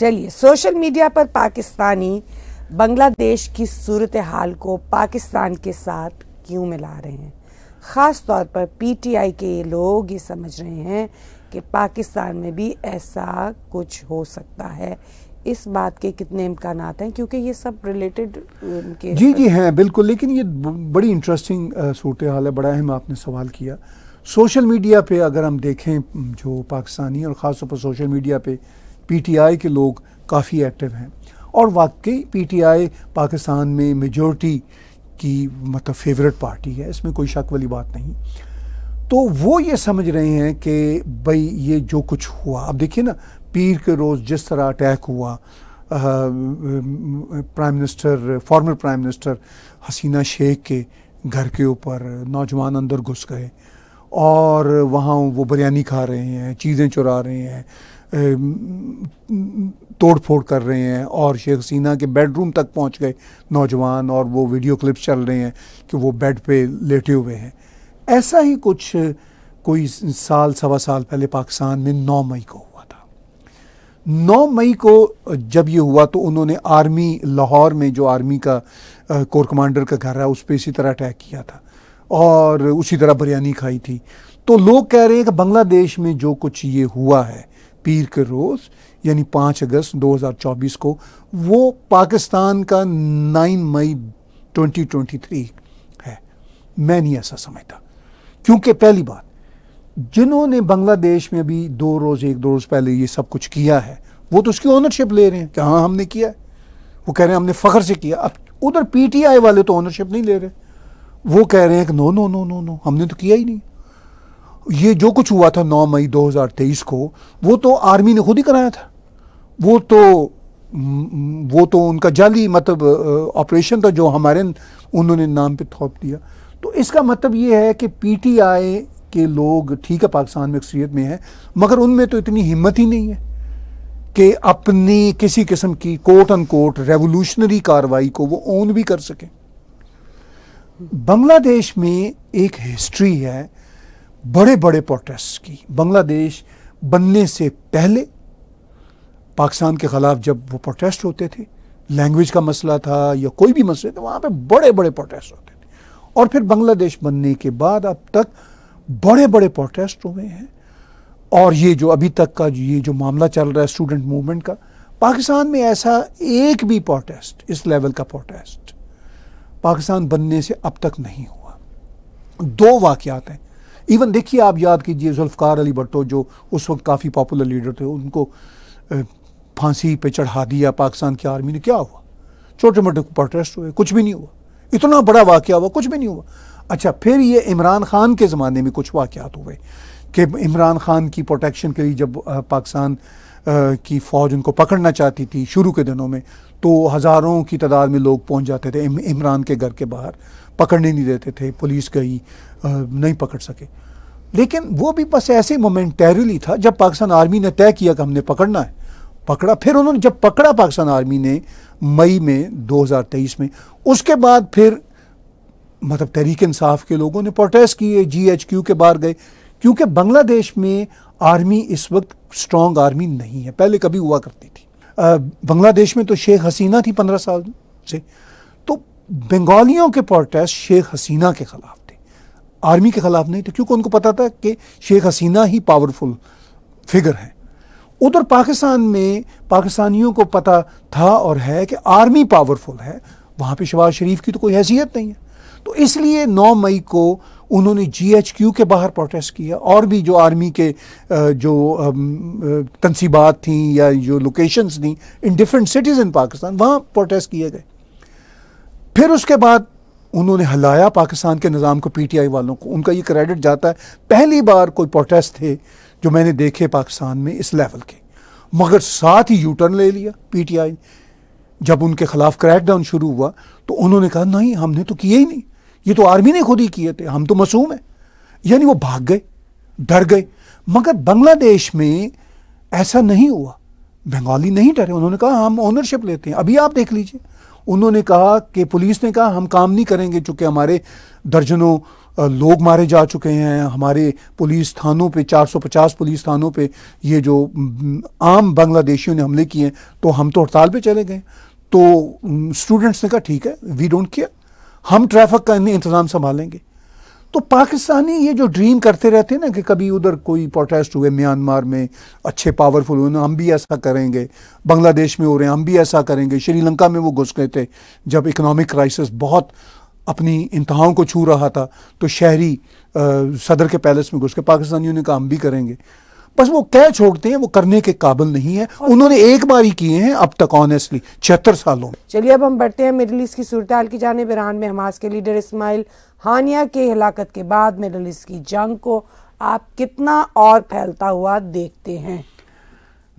A: चलिए सोशल मीडिया पर पाकिस्तानी बांग्लादेश की सूरत हाल को पाकिस्तान के साथ क्यों मिला रहे हैं ख़ास तौर पर पीटीआई के लोग ये समझ रहे हैं कि पाकिस्तान में भी ऐसा कुछ हो सकता है इस बात के कितने इम्कान हैं क्योंकि ये सब रिलेटेड उनके जी जी हैं
B: बिल्कुल लेकिन ये बड़ी इंटरेस्टिंग सूरत हाल है बड़ा अहम आपने सवाल किया सोशल मीडिया पे अगर हम देखें जो पाकिस्तानी और ख़ास तौर पर सोशल मीडिया पे पीटीआई के लोग काफ़ी एक्टिव हैं और वाकई पीटीआई पाकिस्तान में मेजॉरिटी की मतलब फेवरेट पार्टी है इसमें कोई शक वाली बात नहीं तो वो ये समझ रहे हैं कि भाई ये जो कुछ हुआ अब देखिए ना पीर के रोज़ जिस तरह अटैक हुआ prime minister former prime minister Hasina Sheikh के घर के ऊपर नौजवान अंदर घुस गए और वहाँ वो बिरयानी खा रहे हैं चीज़ें चुरा रहे हैं तोड़ फोड़ कर रहे हैं और शेख हसीना के बेडरूम तक पहुंच गए नौजवान और वो वीडियो क्लिप्स चल रहे हैं कि वो बेड पे लेटे हुए हैं ऐसा ही कुछ कोई साल सवा साल पहले पाकिस्तान में नौ मई को हुआ था नौ मई को जब ये हुआ तो उन्होंने आर्मी लाहौर में जो आर्मी का कोर कमांडर का घर है उस पर इसी तरह अटैक किया था और उसी तरह बिरयानी खाई थी तो लोग कह रहे हैं कि बांग्लादेश में जो कुछ ये हुआ है पीर के रोज़ यानी 5 अगस्त 2024 को वो पाकिस्तान का 9 मई 2023 है मैं नहीं ऐसा समझता क्योंकि पहली बात जिन्होंने बांग्लादेश में अभी दो रोज़ एक दो रोज़ पहले ये सब कुछ किया है वो तो उसकी ओनरशिप ले रहे हैं कि हाँ हमने किया है वो कह रहे हैं हमने फ़ख्र से किया अब उधर पीटीआई वाले तो ओनरशिप नहीं ले रहे वो कह रहे हैं कि no no no no no हमने तो किया ही नहीं ये जो कुछ हुआ था 9 मई 2023 को वो तो आर्मी ने खुद ही कराया था वो तो वो तो उनका जाली मतलब ऑपरेशन था जो हमारे उन्होंने नाम पे थोप दिया तो इसका मतलब ये है कि पीटीआई के लोग ठीक है पाकिस्तान में अक्सरियत में है मगर उनमें तो इतनी हिम्मत ही नहीं है कि अपनी किसी किस्म की कोट अन कोट रेवोल्यूशनरी कार्रवाई को वो ओन भी कर सकें बांग्लादेश में एक हिस्ट्री है बड़े बड़े प्रोटेस्ट की बांग्लादेश बनने से पहले पाकिस्तान के ख़िलाफ़ जब वो प्रोटेस्ट होते थे लैंग्वेज का मसला था या कोई भी मसले थे वहाँ पर बड़े बड़े प्रोटेस्ट होते थे और फिर बांग्लादेश बनने के बाद अब तक बड़े बड़े प्रोटेस्ट हुए हैं और ये जो अभी तक का ये जो मामला चल रहा है स्टूडेंट मूवमेंट का पाकिस्तान में ऐसा एक भी प्रोटेस्ट इस लेवल का प्रोटेस्ट पाकिस्तान बनने से अब तक नहीं हुआ दो वाक़ात हैं इवन देखिए आप याद कीजिए जुल्फ़ार अली भट्टो जो उस वक्त काफ़ी पॉपुलर लीडर थे उनको फांसी पे चढ़ा दिया पाकिस्तान की आर्मी ने क्या हुआ छोटे मोटे प्रोटेस्ट हुए कुछ भी नहीं हुआ इतना बड़ा वाक़ हुआ कुछ भी नहीं हुआ अच्छा फिर ये इमरान खान के ज़माने में कुछ वाक़ात हुए कि इमरान खान की प्रोटेक्शन के लिए जब पाकिस्तान की फ़ौज उनको पकड़ना चाहती थी शुरू के दिनों में तो हज़ारों की तादाद में लोग पहुंच जाते थे इमरान के घर के बाहर पकड़ने नहीं देते थे पुलिस गई नहीं पकड़ सके लेकिन वो भी बस ऐसे मोमेंटेरली था जब पाकिस्तान आर्मी ने तय किया कि हमने पकड़ना है पकड़ा फिर उन्होंने जब पकड़ा पाकिस्तान आर्मी ने मई में 2023 में उसके बाद फिर मतलब तहरीक इंसाफ के लोगों ने प्रोटेस्ट किए जीएचक्यू के बाहर गए क्योंकि बांग्लादेश में आर्मी इस वक्त स्ट्रॉन्ग आर्मी नहीं है पहले कभी हुआ करती थी बांग्लादेश में तो शेख हसीना थी पंद्रह साल से तो बंगालियों के प्रोटेस्ट शेख हसीना के खिलाफ थे आर्मी के खिलाफ नहीं थे क्योंकि उनको पता था कि शेख हसीना ही पावरफुल फिगर है उधर पाकिस्तान में पाकिस्तानियों को पता था और है कि आर्मी पावरफुल है वहाँ पे शबाज शरीफ की तो कोई हैसियत नहीं है तो इसलिए 9 मई को उन्होंने जीएचक्यू के बाहर प्रोटेस्ट किया और भी जो आर्मी के जो तनसीबात थी या जो लोकेशंस थी in different cities in Pakistan वहाँ प्रोटेस्ट किए गए फिर उसके बाद उन्होंने हलाया पाकिस्तान के निज़ाम को पीटीआई वालों को उनका ये क्रेडिट जाता है पहली बार कोई प्रोटेस्ट थे जो मैंने देखे पाकिस्तान में इस लेवल के मगर साथ ही यू टर्न ले लिया पीटीआई जब उनके खिलाफ क्रैकडाउन शुरू हुआ तो उन्होंने कहा नहीं हमने तो किए ही नहीं ये तो आर्मी ने खुद ही किए थे हम तो मासूम हैं यानी वो भाग गए डर गए मगर बांग्लादेश में ऐसा नहीं हुआ बंगाली नहीं डरे उन्होंने कहा हम ओनरशिप लेते हैं अभी आप देख लीजिए उन्होंने कहा कि पुलिस ने कहा हम काम नहीं करेंगे चूंकि हमारे दर्जनों लोग मारे जा चुके हैं हमारे पुलिस थानों पे 450 पुलिस थानों पे ये जो आम बांग्लादेशियों ने हमले किए तो हम तो हड़ताल पे चले गए तो स्टूडेंट्स ने कहा ठीक है वी डोंट केयर हम ट्रैफिक का इंतज़ाम संभालेंगे तो पाकिस्तानी ये जो ड्रीम करते रहते हैं ना कि कभी उधर कोई प्रोटेस्ट हुए म्यांमार में अच्छे पावरफुल हुए ना हम भी ऐसा करेंगे बांग्लादेश में हो रहे हैं हम भी ऐसा करेंगे श्रीलंका में वो घुस गए थे जब इकोनॉमिक क्राइसिस बहुत अपनी इंतहाओं को छू रहा था तो शहरी आ, सदर के पैलेस में घुस के पाकिस्तानियों ने काम भी करेंगे बस वो कह छोड़ते हैं वो करने के काबिल नहीं है उन्होंने एक बार ही किए हैं अब तक ऑनेस्टली छिहत्तर सालों में चलिए अब हम बढ़ते हैं मिडल ईस्ट
A: की सूरत की जानब ईरान में हमास के लीडर इसमाइल हानिया के हिलात के बाद मिडल ईस्ट की जंग को आप कितना और फैलता हुआ देखते हैं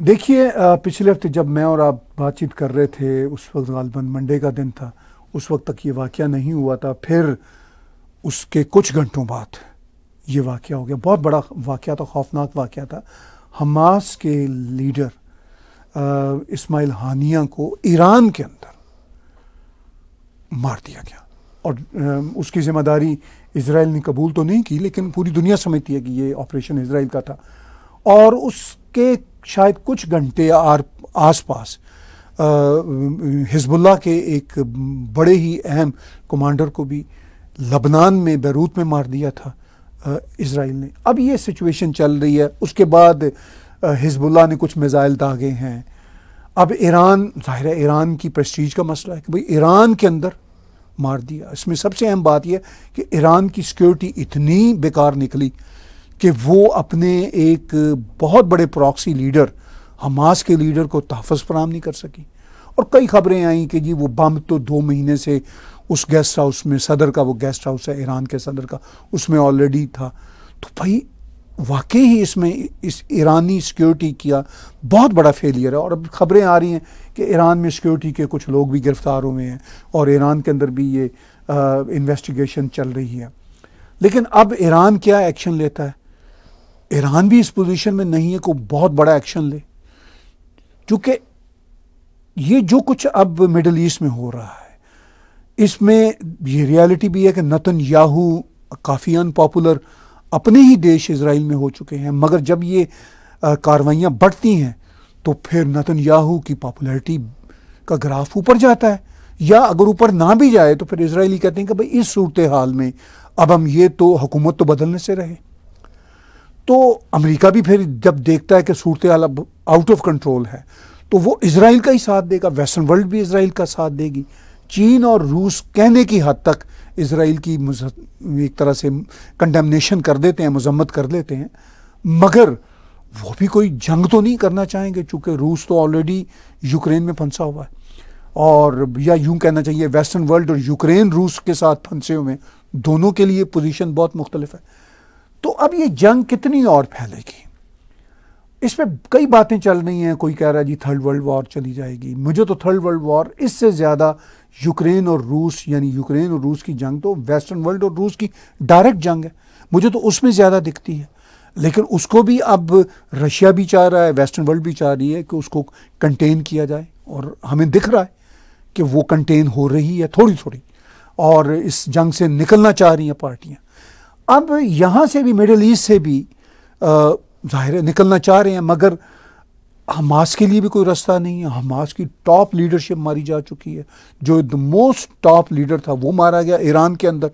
B: देखिए पिछले हफ्ते जब मैं और आप बातचीत कर रहे थे उस वक्त गालबन मंडे का दिन था उस वक्त तक ये वाक़ नहीं हुआ था फिर उसके कुछ घंटों बाद ये वाक़ हो गया बहुत बड़ा वाक़ था खौफनाक वाक़ था हमास के लीडर इस्माइल हानिया को ईरान के अंदर मार दिया गया और आ, उसकी ज़िम्मेदारी इसराइल ने कबूल तो नहीं की लेकिन पूरी दुनिया समझती है कि ये ऑपरेशन इसराइल का था और उसके शायद कुछ घंटे आर आस पास हिजबुल्ला के एक बड़े ही अहम कमांडर को भी लबनान में बैरूत में मार दिया था इसराइल ने अब ये सिचुएशन चल रही है उसके बाद हिजबुल्ला ने कुछ मिज़ाइल दागे हैं अब ईरान ज़ाहिर है ईरान की प्रस्टीज का मसला है कि भाई ईरान के अंदर मार दिया इसमें सबसे अहम बात यह कि ईरान की सिक्योरिटी इतनी बेकार निकली कि वो अपने एक बहुत बड़े प्रॉक्सी लीडर हमास के लीडर को तहफ़ फराम नहीं कर सकी और कई खबरें आई कि जी वो बम तो दो महीने से उस गेस्ट हाउस में सदर का वो गेस्ट हाउस है ईरान के सदर का उसमें ऑलरेडी था तो भाई वाकई ही इसमें इस ईरानी सिक्योरिटी का बहुत बड़ा फेलियर है और अब खबरें आ रही हैं कि ईरान में सिक्योरिटी के कुछ लोग भी गिरफ्तार हुए हैं और ईरान के अंदर भी ये इन्वेस्टिगेशन चल रही है लेकिन अब ईरान क्या एक्शन लेता है ईरान भी इस पोजीशन में नहीं है को बहुत बड़ा एक्शन ले चूंकि ये जो कुछ अब मिडल ईस्ट में हो रहा है इसमें ये रियलिटी भी है कि नतन याहू काफ़ी अनपॉपुलर अपने ही देश इसराइल में हो चुके हैं मगर जब ये कार्रवाइयाँ बढ़ती हैं तो फिर नतन याहू की पॉपुलरिटी का ग्राफ ऊपर जाता है या अगर ऊपर ना भी जाए तो फिर इसराइली कहते हैं कि भाई इस सूरत हाल में अब हम ये तो हुकूमत तो बदलने से रहे तो अमेरिका भी फिर जब देखता है कि सूरत अब आउट ऑफ कंट्रोल है तो वो इसराइल का ही साथ देगा वेस्टर्न वर्ल्ड भी इसराइल का साथ देगी चीन और रूस कहने की हद तक इसराइल की एक तरह से कंडेमनेशन कर देते हैं मजम्मत कर लेते हैं मगर वो भी कोई जंग तो नहीं करना चाहेंगे चूँकि रूस तो ऑलरेडी यूक्रेन में फंसा हुआ है और या यूं कहना चाहिए वेस्टर्न वर्ल्ड और यूक्रेन रूस के साथ फंसे हुए हैं दोनों के लिए पोजीशन बहुत मुख्तलिफ है तो अब ये जंग कितनी और फैलेगी इसमें कई बातें चल रही हैं कोई कह रहा है जी थर्ड वर्ल्ड वॉर चली जाएगी मुझे तो थर्ड वर्ल्ड वॉर इससे ज़्यादा यूक्रेन और रूस यानी यूक्रेन और रूस की जंग तो वेस्टर्न वर्ल्ड और रूस की डायरेक्ट जंग है मुझे तो उसमें ज़्यादा दिखती है लेकिन उसको भी अब रशिया भी चाह रहा है वेस्टर्न वर्ल्ड भी चाह रही है कि उसको कंटेन किया जाए और हमें दिख रहा है कि वो कंटेन हो रही है थोड़ी थोड़ी और इस जंग से निकलना चाह रही हैं पार्टियाँ अब यहाँ से भी मिडल ईस्ट से भी ज़ाहिर है निकलना चाह रहे हैं मगर हमास के लिए भी कोई रास्ता नहीं है हमास की टॉप लीडरशिप मारी जा चुकी है जो द मोस्ट टॉप लीडर था वो मारा गया ईरान के अंदर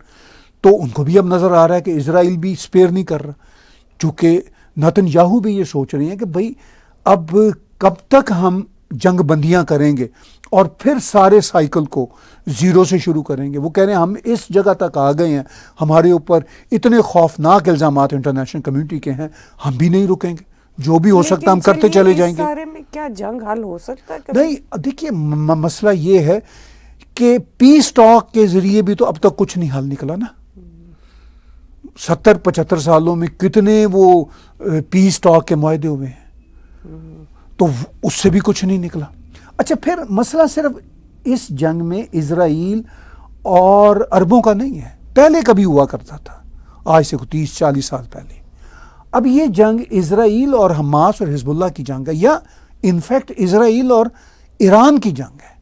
B: तो उनको भी अब नज़र आ रहा है कि इसराइल भी स्पेयर नहीं कर रहा चूँकि नतन याहू भी ये सोच रहे हैं कि भाई अब कब तक हम जंग बंदियाँ करेंगे और फिर सारे साइकिल को ज़ीरो से शुरू करेंगे वो कह रहे हैं हम इस जगह तक आ गए हैं हमारे ऊपर इतने खौफनाक इल्ज़ाम इंटरनेशनल कम्यूनिटी के हैं हम भी नहीं रुकेंगे जो भी हो सकता हम करते चले जाएंगे
A: सारे में क्या जंग हल हो सकता है नहीं
B: देखिए मसला ये है कि पीस टॉक के ज़रिए भी तो अब तक कुछ नहीं हल निकला ना सत्तर पचहत्तर सालों में कितने वो पीस टॉक के माहदे हुए हैं तो उससे भी कुछ नहीं निकला अच्छा फिर मसला सिर्फ इस जंग में इसराइल और अरबों का नहीं है पहले कभी हुआ करता था आज से तीस चालीस साल पहले अब ये जंग इसराइल और हमास और हिजबुल्ला की जंग है या इनफैक्ट इसराइल और ईरान की जंग है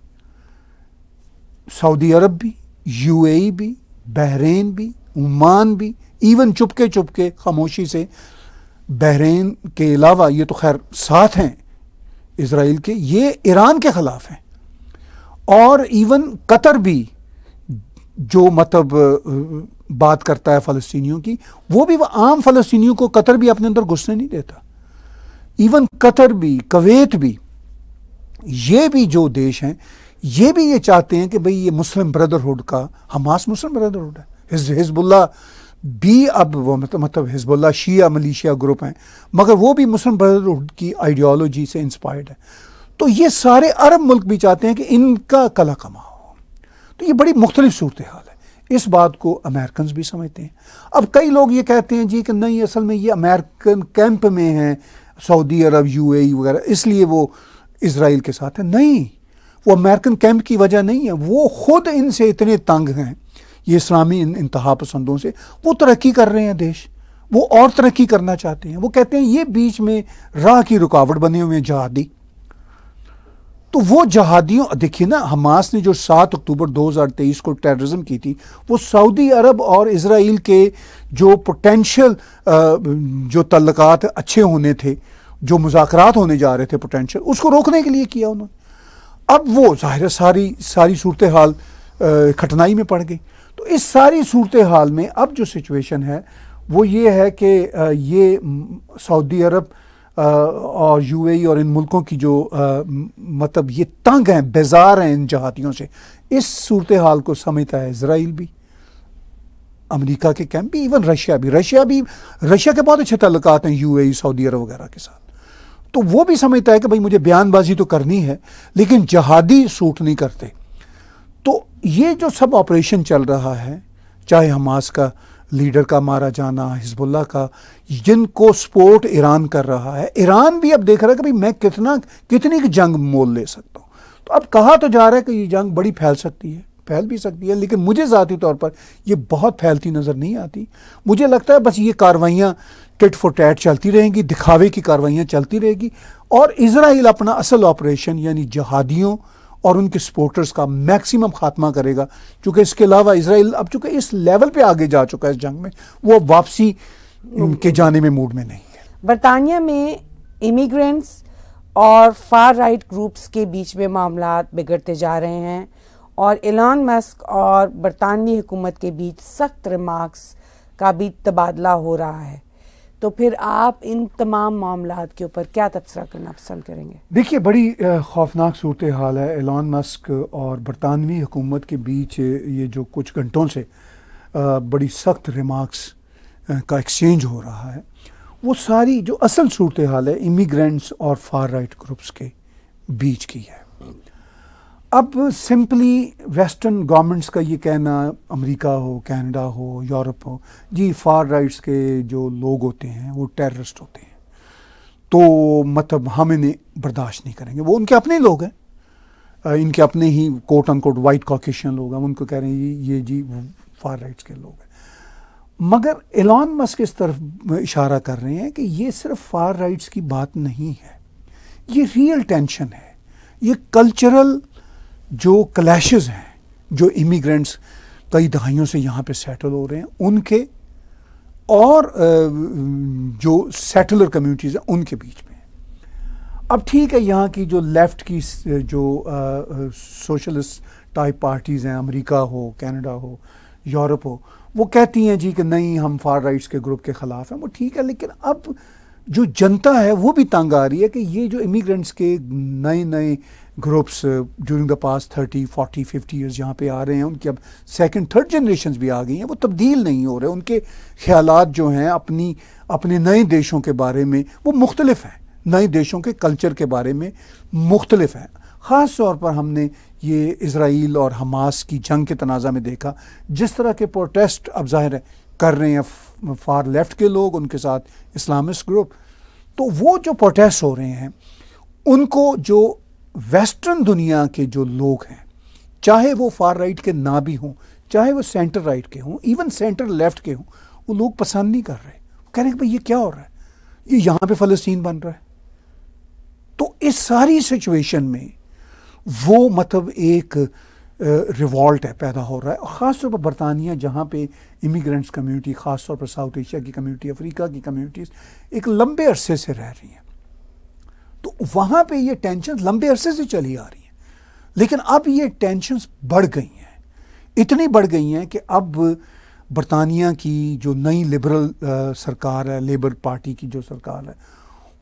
B: सऊदी अरब भी यूएई भी बहरीन भी ओमान भी इवन चुपके चुपके खामोशी से बहरीन के अलावा ये तो खैर साथ हैं इसराइल के ये ईरान के ख़िलाफ़ हैं और इवन कतर भी जो मतलब बात करता है फ़लस्तियों की वो भी आम फ़लस्तियों को कतर भी अपने अंदर घुसने नहीं देता इवन कतर भी कवेत भी ये भी जो देश हैं ये भी ये चाहते हैं कि भाई ये मुस्लिम ब्रदरहुड का हमास मुस्लिम ब्रदरहुड है हिजबुल्ला भी अब वो मतलब मतलब हिजबुल्ला शिया मलेशिया ग्रुप हैं मगर वो भी मुस्लिम ब्रदरहुड की आइडियोलॉजी से इंस्पायर्ड है तो ये सारे अरब मुल्क भी चाहते हैं कि इनका कला कमा हो तो ये बड़ी मुख्तलिफ सूरत हाल है इस बात को अमेरिकन भी समझते हैं अब कई लोग ये कहते हैं जी कि नहीं असल में ये अमेरिकन कैंप में हैं सऊदी अरब ए वगैरह इसलिए वो इसराइल के साथ है नहीं वो अमेरिकन कैंप की वजह नहीं है वो खुद इनसे इतने तंग हैं ये इस्लामी इंतहा पसंदों से वो तरक्की कर रहे हैं देश वो और तरक्की करना चाहते हैं वो कहते हैं ये बीच में राह की रुकावट बने हुए हैं जहादी तो वो जहादियों देखिए ना हमास ने जो 7 अक्टूबर 2023 को टेररिज्म की थी वो सऊदी अरब और इसराइल के जो पोटेंशियल जो तल्लक अच्छे होने थे जो मुजाकर होने जा रहे थे पोटेंशियल उसको रोकने के लिए किया उन्होंने अब वो ज़ाहिर सारी सारी सूरत हाल कठिनाई में पड़ गई तो इस सारी सूरत हाल में अब जो सिचुएशन है वो ये है कि ये सऊदी अरब और यूएई e और इन मुल्कों की जो मतलब ये तंग हैं बेजार हैं इन जहातियों से इस सूरत हाल को समझता है इसराइल भी अमेरिका के कैंप भी इवन रशिया भी रशिया भी रशिया के बहुत अच्छे तल्लक हैं यूएई सऊदी अरब वगैरह के साथ तो वो भी समझता है कि भाई मुझे बयानबाजी तो करनी है लेकिन जहादी सूट नहीं करते तो ये जो सब ऑपरेशन चल रहा है चाहे हमास का लीडर का मारा जाना हिजबुल्ला का जिनको सपोर्ट ईरान कर रहा है ईरान भी अब देख रहा है कि भाई मैं कितना कितनी की जंग मोल ले सकता हूँ तो अब कहा तो जा रहा है कि ये जंग बड़ी फैल सकती है फैल भी सकती है लेकिन मुझे ज़ाती तौर पर यह बहुत फैलती नज़र नहीं आती मुझे लगता है बस ये कार्रवाइयाँ टिट फॉर टैट चलती रहेंगी दिखावे की कार्रवाइयाँ चलती रहेगी और इसराइल अपना असल ऑपरेशन यानी जहादियों और उनके सपोर्टर्स का मैक्सिमम खात्मा करेगा चूंकि इसके अलावा इसराइल अब चूंकि इस लेवल पर आगे जा चुका है इस जंग में वो वापसी के जाने में मूड में नहीं है
A: बरतानिया में इमिग्रेंट्स और फार राइट ग्रुप्स के बीच में मामला बिगड़ते जा रहे हैं और एलान मस्क और बरतानवी हुकूमत के बीच सख्त रिमार्क्स का भी तबादला हो रहा है तो फिर आप इन तमाम मामला के ऊपर क्या तबसरा करना पसंद करेंगे
B: देखिए बड़ी खौफनाक सूरत हाल है एलॉन मस्क और बरतानवी हुकूमत के बीच ये जो कुछ घंटों से बड़ी सख्त रिमार्क्स का एक्सचेंज हो रहा है वो सारी जो असल सूरत हाल है इमिग्रेंट्स और फार राइट ग्रुप्स के बीच की है अब सिंपली वेस्टर्न गवर्नमेंट्स का ये कहना अमेरिका हो कनाडा हो यूरोप हो जी फार राइट्स के जो लोग होते हैं वो टेररिस्ट होते हैं तो मतलब हम इन्हें बर्दाश्त नहीं करेंगे वो उनके अपने लोग हैं इनके अपने ही कोट कोट वाइट कॉकेशन लोग हैं उनको कह रहे हैं ये जी फार राइट्स के लोग हैं मगर एलॉन मस्क इस तरफ इशारा कर रहे हैं कि ये सिर्फ फार राइट्स की बात नहीं है ये रियल टेंशन है ये कल्चरल जो क्लैशेस हैं जो इमिग्रेंट्स कई दहाइयों से यहाँ पे सेटल हो रहे हैं उनके और जो सेटलर कम्युनिटीज़ हैं उनके बीच में अब ठीक है यहाँ की जो लेफ़्ट की जो सोशलिस्ट टाइप पार्टीज़ हैं अमेरिका हो कनाडा हो यूरोप हो वो कहती हैं जी कि नहीं हम फार राइट्स के ग्रुप के ख़िलाफ़ हैं वो ठीक है लेकिन अब जो जनता है वो भी तंग आ रही है कि ये जो इमिग्रेंट्स के नए नए groups during the past thirty forty fifty years यहाँ पे आ रहे हैं उनकी अब सेकंड थर्ड जनरेशन भी आ गई हैं वो तब्दील नहीं हो रहे उनके ख्याल जो हैं अपनी अपने नए देशों के बारे में वो मुख्तलफ हैं नए देशों के कल्चर के बारे में मुख्तलफ हैं ख़ास तौर पर हमने ये इसराइल और हमास की जंग के तनाज़ा में देखा जिस तरह के प्रोटेस्ट अब जाहिर है कर रहे हैं फार लेफ्ट के लोग उनके साथ इस्लामिस्ट ग्रुप तो वो जो प्रोटेस्ट हो रहे हैं उनको जो वेस्टर्न दुनिया के जो लोग हैं चाहे वो फार राइट के ना भी हों चाहे वो सेंटर राइट के हों इवन सेंटर लेफ्ट के हों वो लोग पसंद नहीं कर रहे कह रहे हैं भाई ये क्या हो रहा है ये यहाँ पे फ़लस्तीन बन रहा है तो इस सारी सिचुएशन में वो मतलब एक रिवॉल्ट है पैदा हो रहा है और ख़ास तौर पर बरतानिया जहाँ पे इमिग्रेंट्स कम्युनिटी ख़ास तौर पर साउथ एशिया की कम्युनिटी अफ्रीका की कम्युनिटीज़ एक लंबे अरसे से रह रही हैं तो वहाँ पे ये टेंशन लंबे अरसे से चली आ रही हैं लेकिन अब ये टेंशंस बढ़ गई हैं इतनी बढ़ गई हैं कि अब बरतानिया की जो नई लिबरल सरकार है लेबर पार्टी की जो सरकार है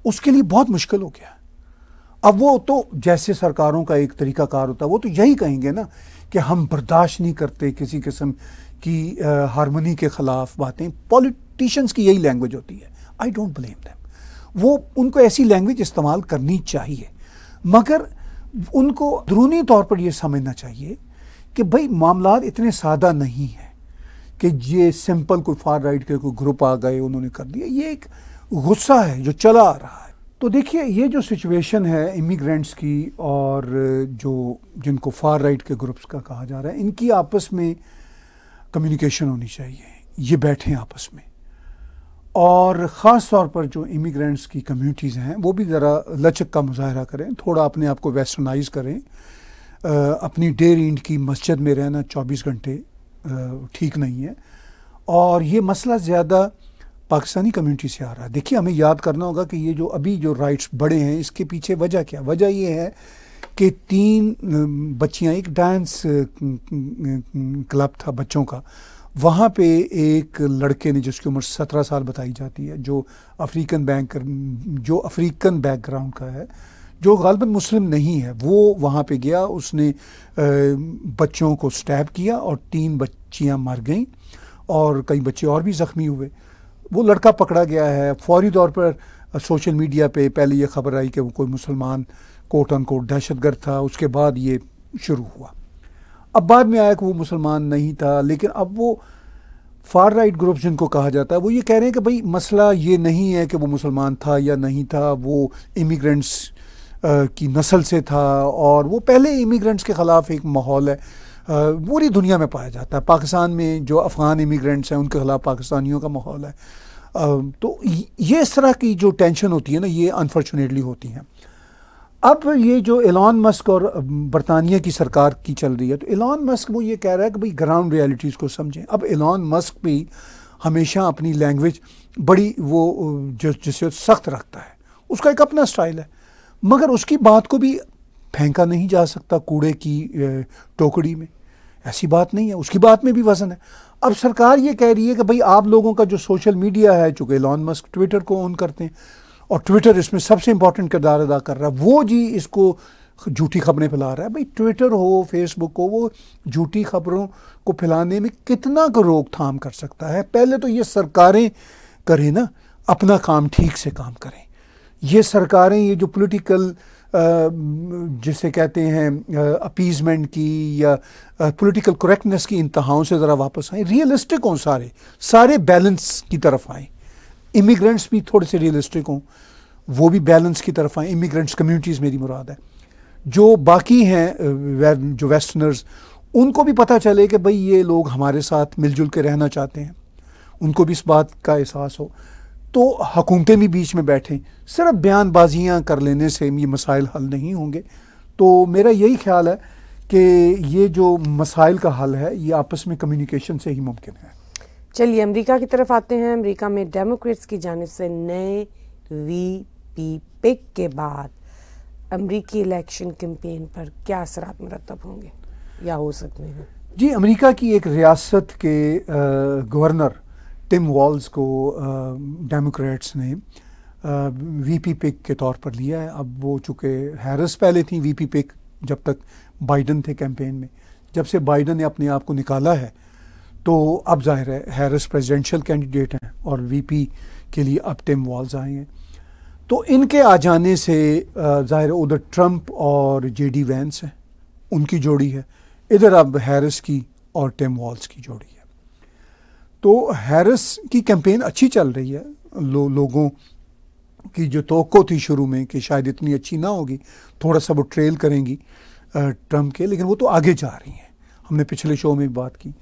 B: उसके लिए बहुत मुश्किल हो गया है अब वो तो जैसे सरकारों का एक तरीका कार होता है वो तो यही कहेंगे ना कि हम बर्दाश्त नहीं करते किसी किस्म की हारमोनी के ख़िलाफ़ बातें पॉलिटिशियंस की यही लैंग्वेज होती है आई डोंट ब्लेम दैम वो उनको ऐसी लैंग्वेज इस्तेमाल करनी चाहिए मगर उनको अंदरूनी तौर पर यह समझना चाहिए कि भाई मामला इतने सादा नहीं है कि ये सिंपल कोई फार राइट के कोई ग्रुप आ गए उन्होंने कर दिया ये एक गुस्सा है जो चला आ रहा है तो देखिए ये जो सिचुएशन है इमिग्रेंट्स की और जो जिनको फार राइट के ग्रुप्स का कहा जा रहा है इनकी आपस में कम्युनिकेशन होनी चाहिए ये बैठें आपस में और ख़ास तौर पर जो इमिग्रेंट्स की कम्युनिटीज़ हैं वो भी ज़रा लचक का मुजाहरा करें थोड़ा अपने आप को वेस्टर्नाइज करें आ, अपनी डेर इंड की मस्जिद में रहना 24 घंटे ठीक नहीं है और ये मसला ज़्यादा पाकिस्तानी कम्युनिटी से आ रहा है देखिए हमें याद करना होगा कि ये जो अभी जो राइट्स बढ़े हैं इसके पीछे वजह क्या वजह ये है कि तीन बच्चियाँ एक डांस क्लब था बच्चों का वहाँ पे एक लड़के ने जिसकी उम्र सत्रह साल बताई जाती है जो अफ्रीकन बैंक जो अफ्रीकन बैकग्राउंड का है जो गालबन मुस्लिम नहीं है वो वहाँ पे गया उसने बच्चों को स्टैब किया और तीन बच्चियाँ मर गईं और कई बच्चे और भी ज़ख्मी हुए वो लड़का पकड़ा गया है फौरी तौर पर सोशल मीडिया पे पहले ये खबर आई कि वो कोई मुसलमान कोट अन कोट दहशतगर्द था उसके बाद ये शुरू हुआ अब बाद में आया कि वो मुसलमान नहीं था लेकिन अब वो फार राइट ग्रुप जिनको कहा जाता है वो ये कह रहे हैं कि भाई मसला ये नहीं है कि वो मुसलमान था या नहीं था वो इमिग्रेंट्स की नस्ल से था और वो पहले इमिग्रेंट्स के ख़िलाफ़ एक माहौल है पूरी दुनिया में पाया जाता है पाकिस्तान में जो अफ़गान इमिग्रेंट्स हैं उनके खिलाफ पाकिस्तानियों का माहौल है तो ये इस तरह की जो टेंशन होती है ना ये अनफॉर्चुनेटली होती हैं अब ये जो एलॉन मस्क और बरतानिया की सरकार की चल रही है तो एलॉन मस्क वो ये कह रहा है कि भाई ग्राउंड रियलिटीज़ को समझें अब एलॉन मस्क भी हमेशा अपनी लैंग्वेज बड़ी वो जो जिसे सख्त रखता है उसका एक अपना स्टाइल है मगर उसकी बात को भी फेंका नहीं जा सकता कूड़े की टोकरी में ऐसी बात नहीं है उसकी बात में भी वजन है अब सरकार ये कह रही है कि भाई आप लोगों का जो सोशल मीडिया है चूँकि लॉन मस्क ट्विटर को ऑन करते हैं और ट्विटर इसमें सबसे इंपॉर्टेंट किरदार अदा कर रहा है वो जी इसको झूठी खबरें फैला रहा है भाई ट्विटर हो फेसबुक हो वो झूठी खबरों को फैलाने में कितना को रोकथाम कर सकता है पहले तो ये सरकारें करें ना अपना काम ठीक से काम करें ये सरकारें ये जो पॉलिटिकल जिसे कहते हैं अपीजमेंट की या पॉलिटिकल करेक्टनेस की इंतहाओं से ज़रा वापस आएँ रियलिस्टिक हों सारे सारे बैलेंस की तरफ आएँ इमिग्रेंट्स भी थोड़े से रियलिस्टिक हों वो भी बैलेंस की तरफ आएँ इमिग्रेंट्स कम्यूनिटीज़ मेरी मुराद है जो बाकी हैं जो वेस्टर्नर्स उनको भी पता चले कि भाई ये लोग हमारे साथ मिलजुल के रहना चाहते हैं उनको भी इस बात का एहसास हो तो हकूमतें भी बीच में बैठें सिर्फ बयानबाजियाँ कर लेने से ये मसाइल हल नहीं होंगे तो मेरा यही ख्याल है कि ये जो मसाइल का हल है ये आपस में कम्युनिकेशन से ही मुमकिन है
A: चलिए अमेरिका की तरफ आते हैं अमेरिका में डेमोक्रेट्स की जानब से नए वी पी पिक के बाद अमरीकी इलेक्शन कैंपेन पर क्या असरा मरतब होंगे या हो सकते हैं
B: जी अमेरिका की एक रियासत के गवर्नर टिम वॉल्स को डेमोक्रेट्स ने वीपी पिक के तौर पर लिया है अब वो चूँकि हैरस पहले थी वीपी पिक जब तक बाइडन थे कैंपेन में जब से बाइडन ने अपने आप को निकाला है तो अब जाहिर है हैरस प्रेसिडेंशियल कैंडिडेट हैं और वीपी के लिए अब टिम वॉल्स आए हैं तो इनके आ जाने से ज़ाहिर उधर ट्रंप और जेडी वैंस हैं उनकी जोड़ी है इधर अब हैरिस की और टिम वॉल्स की जोड़ी है तो हैरिस की कैंपेन अच्छी चल रही है लो, लोगों की जो तो थी शुरू में कि शायद इतनी अच्छी ना होगी थोड़ा सा वो ट्रेल करेंगी ट्रम्प के लेकिन वो तो आगे जा रही हैं हमने पिछले शो में भी बात की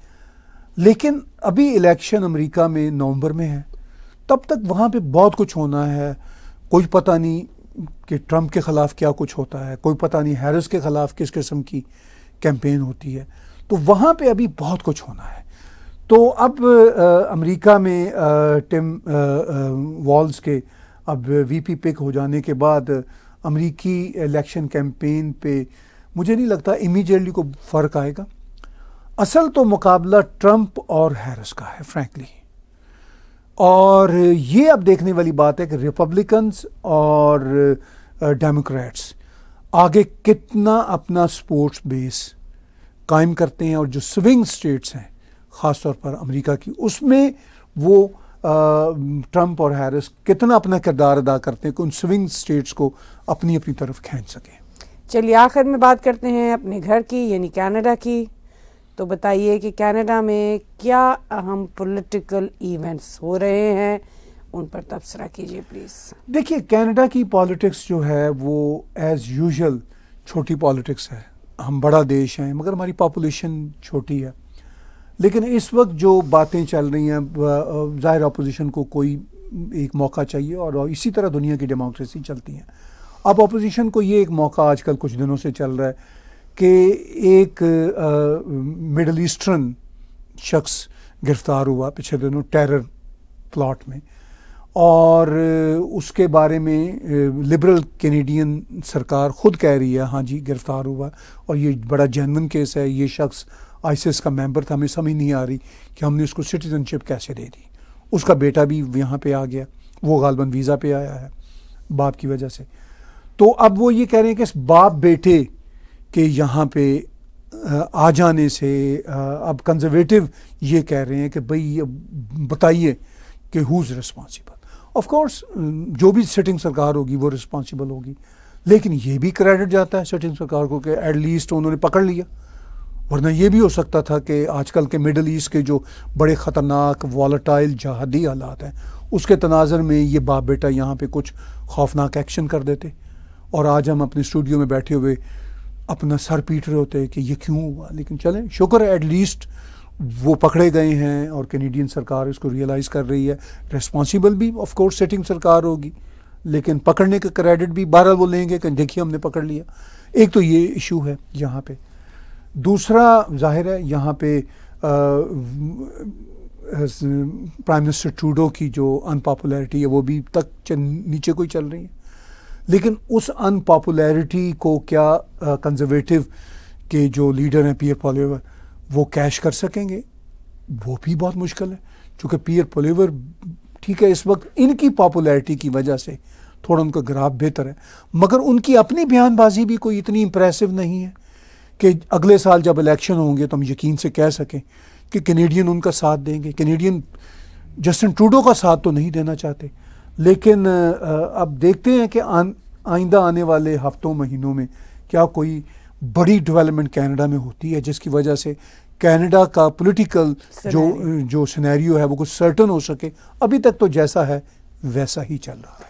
B: लेकिन अभी इलेक्शन अमेरिका में नवंबर में है तब तक वहाँ पे बहुत कुछ होना है कोई पता नहीं कि ट्रंप के ख़िलाफ़ क्या कुछ होता है कोई पता नहीं हैरिस के ख़िलाफ़ किस किस्म की कैंपेन होती है तो वहाँ पे अभी बहुत कुछ होना है तो अब अमेरिका में टिम वॉल्स के अब वीपी पिक हो जाने के बाद अमेरिकी इलेक्शन कैंपेन पे मुझे नहीं लगता इमीडिएटली को फ़र्क आएगा असल तो मुकाबला ट्रंप और हैरिस का है फ्रैंकली और ये अब देखने वाली बात है कि रिपब्लिकन्स और डेमोक्रेट्स आगे कितना अपना स्पोर्ट्स बेस कायम करते हैं और जो स्विंग स्टेट्स हैं ख़ास तौर पर अमेरिका की उसमें वो ट्रंप और हैरिस कितना अपना किरदार अदा करते हैं कि उन स्विंग स्टेट्स को अपनी अपनी तरफ खींच सकें
A: चलिए आखिर में बात करते हैं अपने घर की यानी कनाडा की तो बताइए कि कनाडा में क्या अहम पॉलिटिकल इवेंट्स हो रहे हैं उन पर तबसरा कीजिए प्लीज़
B: देखिए कनाडा की पॉलिटिक्स जो है वो एज़ यूजल छोटी पॉलिटिक्स है हम बड़ा देश हैं मगर हमारी पॉपुलेशन छोटी है लेकिन इस वक्त जो बातें चल रही हैं ज़ाहिर अपोजिशन को कोई एक मौका चाहिए और इसी तरह दुनिया की डेमोक्रेसी चलती हैं अब अपोजिशन को ये एक मौका आजकल कुछ दिनों से चल रहा है कि एक मिडल ईस्टर्न शख्स गिरफ़्तार हुआ पिछले दिनों टेरर प्लाट में और उसके बारे में लिबरल कैनेडियन सरकार ख़ुद कह रही है हाँ जी गिरफ़्तार हुआ और ये बड़ा जैन केस है ये शख्स आईसीएस का मेंबर था हमें समझ नहीं आ रही कि हमने उसको सिटीजनशिप कैसे दे दी उसका बेटा भी यहाँ पे आ गया वो गालबन वीज़ा पे आया है बाप की वजह से तो अब वो ये कह रहे हैं कि इस बाप बेटे के यहाँ पे आ जाने से अब कंजर्वेटिव ये कह रहे हैं कि भाई बताइए कि हु इज़ रिस्पॉन्सिबल ऑफकोर्स जो भी सिटिंग सरकार होगी वो रिस्पॉन्सिबल होगी लेकिन ये भी क्रेडिट जाता है सिटिंग सरकार को कि एटलीस्ट उन्होंने पकड़ लिया वरना ये भी हो सकता था कि आजकल के मिडल ईस्ट के जो बड़े ख़तरनाक वॉलेटाइल जहादी हालात हैं उसके तनाजर में ये बाप बेटा यहाँ पे कुछ खौफनाक एक्शन कर देते और आज हम अपने स्टूडियो में बैठे हुए अपना सर पीट रहे होते कि ये क्यों हुआ लेकिन चलें शुक्र एटलीस्ट वो पकड़े गए हैं और कैनेडियन सरकार इसको रियलाइज़ कर रही है रिस्पॉन्सिबल भी ऑफ कोर्स सेटिंग सरकार होगी लेकिन पकड़ने का क्रेडिट भी बहरहाल वो लेंगे कि देखिए हमने पकड़ लिया एक तो ये इशू है यहाँ पे दूसरा जाहिर है यहाँ पे प्राइम मिनिस्टर ट्रूडो की जो अनपॉपुलैरिटी है वो भी तक नीचे को ही चल रही है लेकिन उस अनपॉपुलैरिटी को क्या कंजर्वेटिव के जो लीडर हैं पीयर पॉलीवर वो कैश कर सकेंगे वो भी बहुत मुश्किल है चूँकि पीयर पोलेवर ठीक है इस वक्त इनकी पॉपुलैरिटी की वजह से थोड़ा उनका ग्राफ बेहतर है मगर उनकी अपनी बयानबाजी भी कोई इतनी इम्प्रेसिव नहीं है कि अगले साल जब इलेक्शन होंगे तो हम यकीन से कह सकें कि कैनेडियन उनका साथ देंगे कैनेडियन जस्टिन ट्रूडो का साथ तो नहीं देना चाहते लेकिन अब देखते हैं कि आइंदा आने वाले हफ्तों महीनों में क्या कोई बड़ी डेवलपमेंट कनाडा में होती है जिसकी वजह से कनाडा का पॉलिटिकल जो जो सिनेरियो है वो कुछ सर्टन हो सके अभी तक तो जैसा है वैसा ही चल रहा है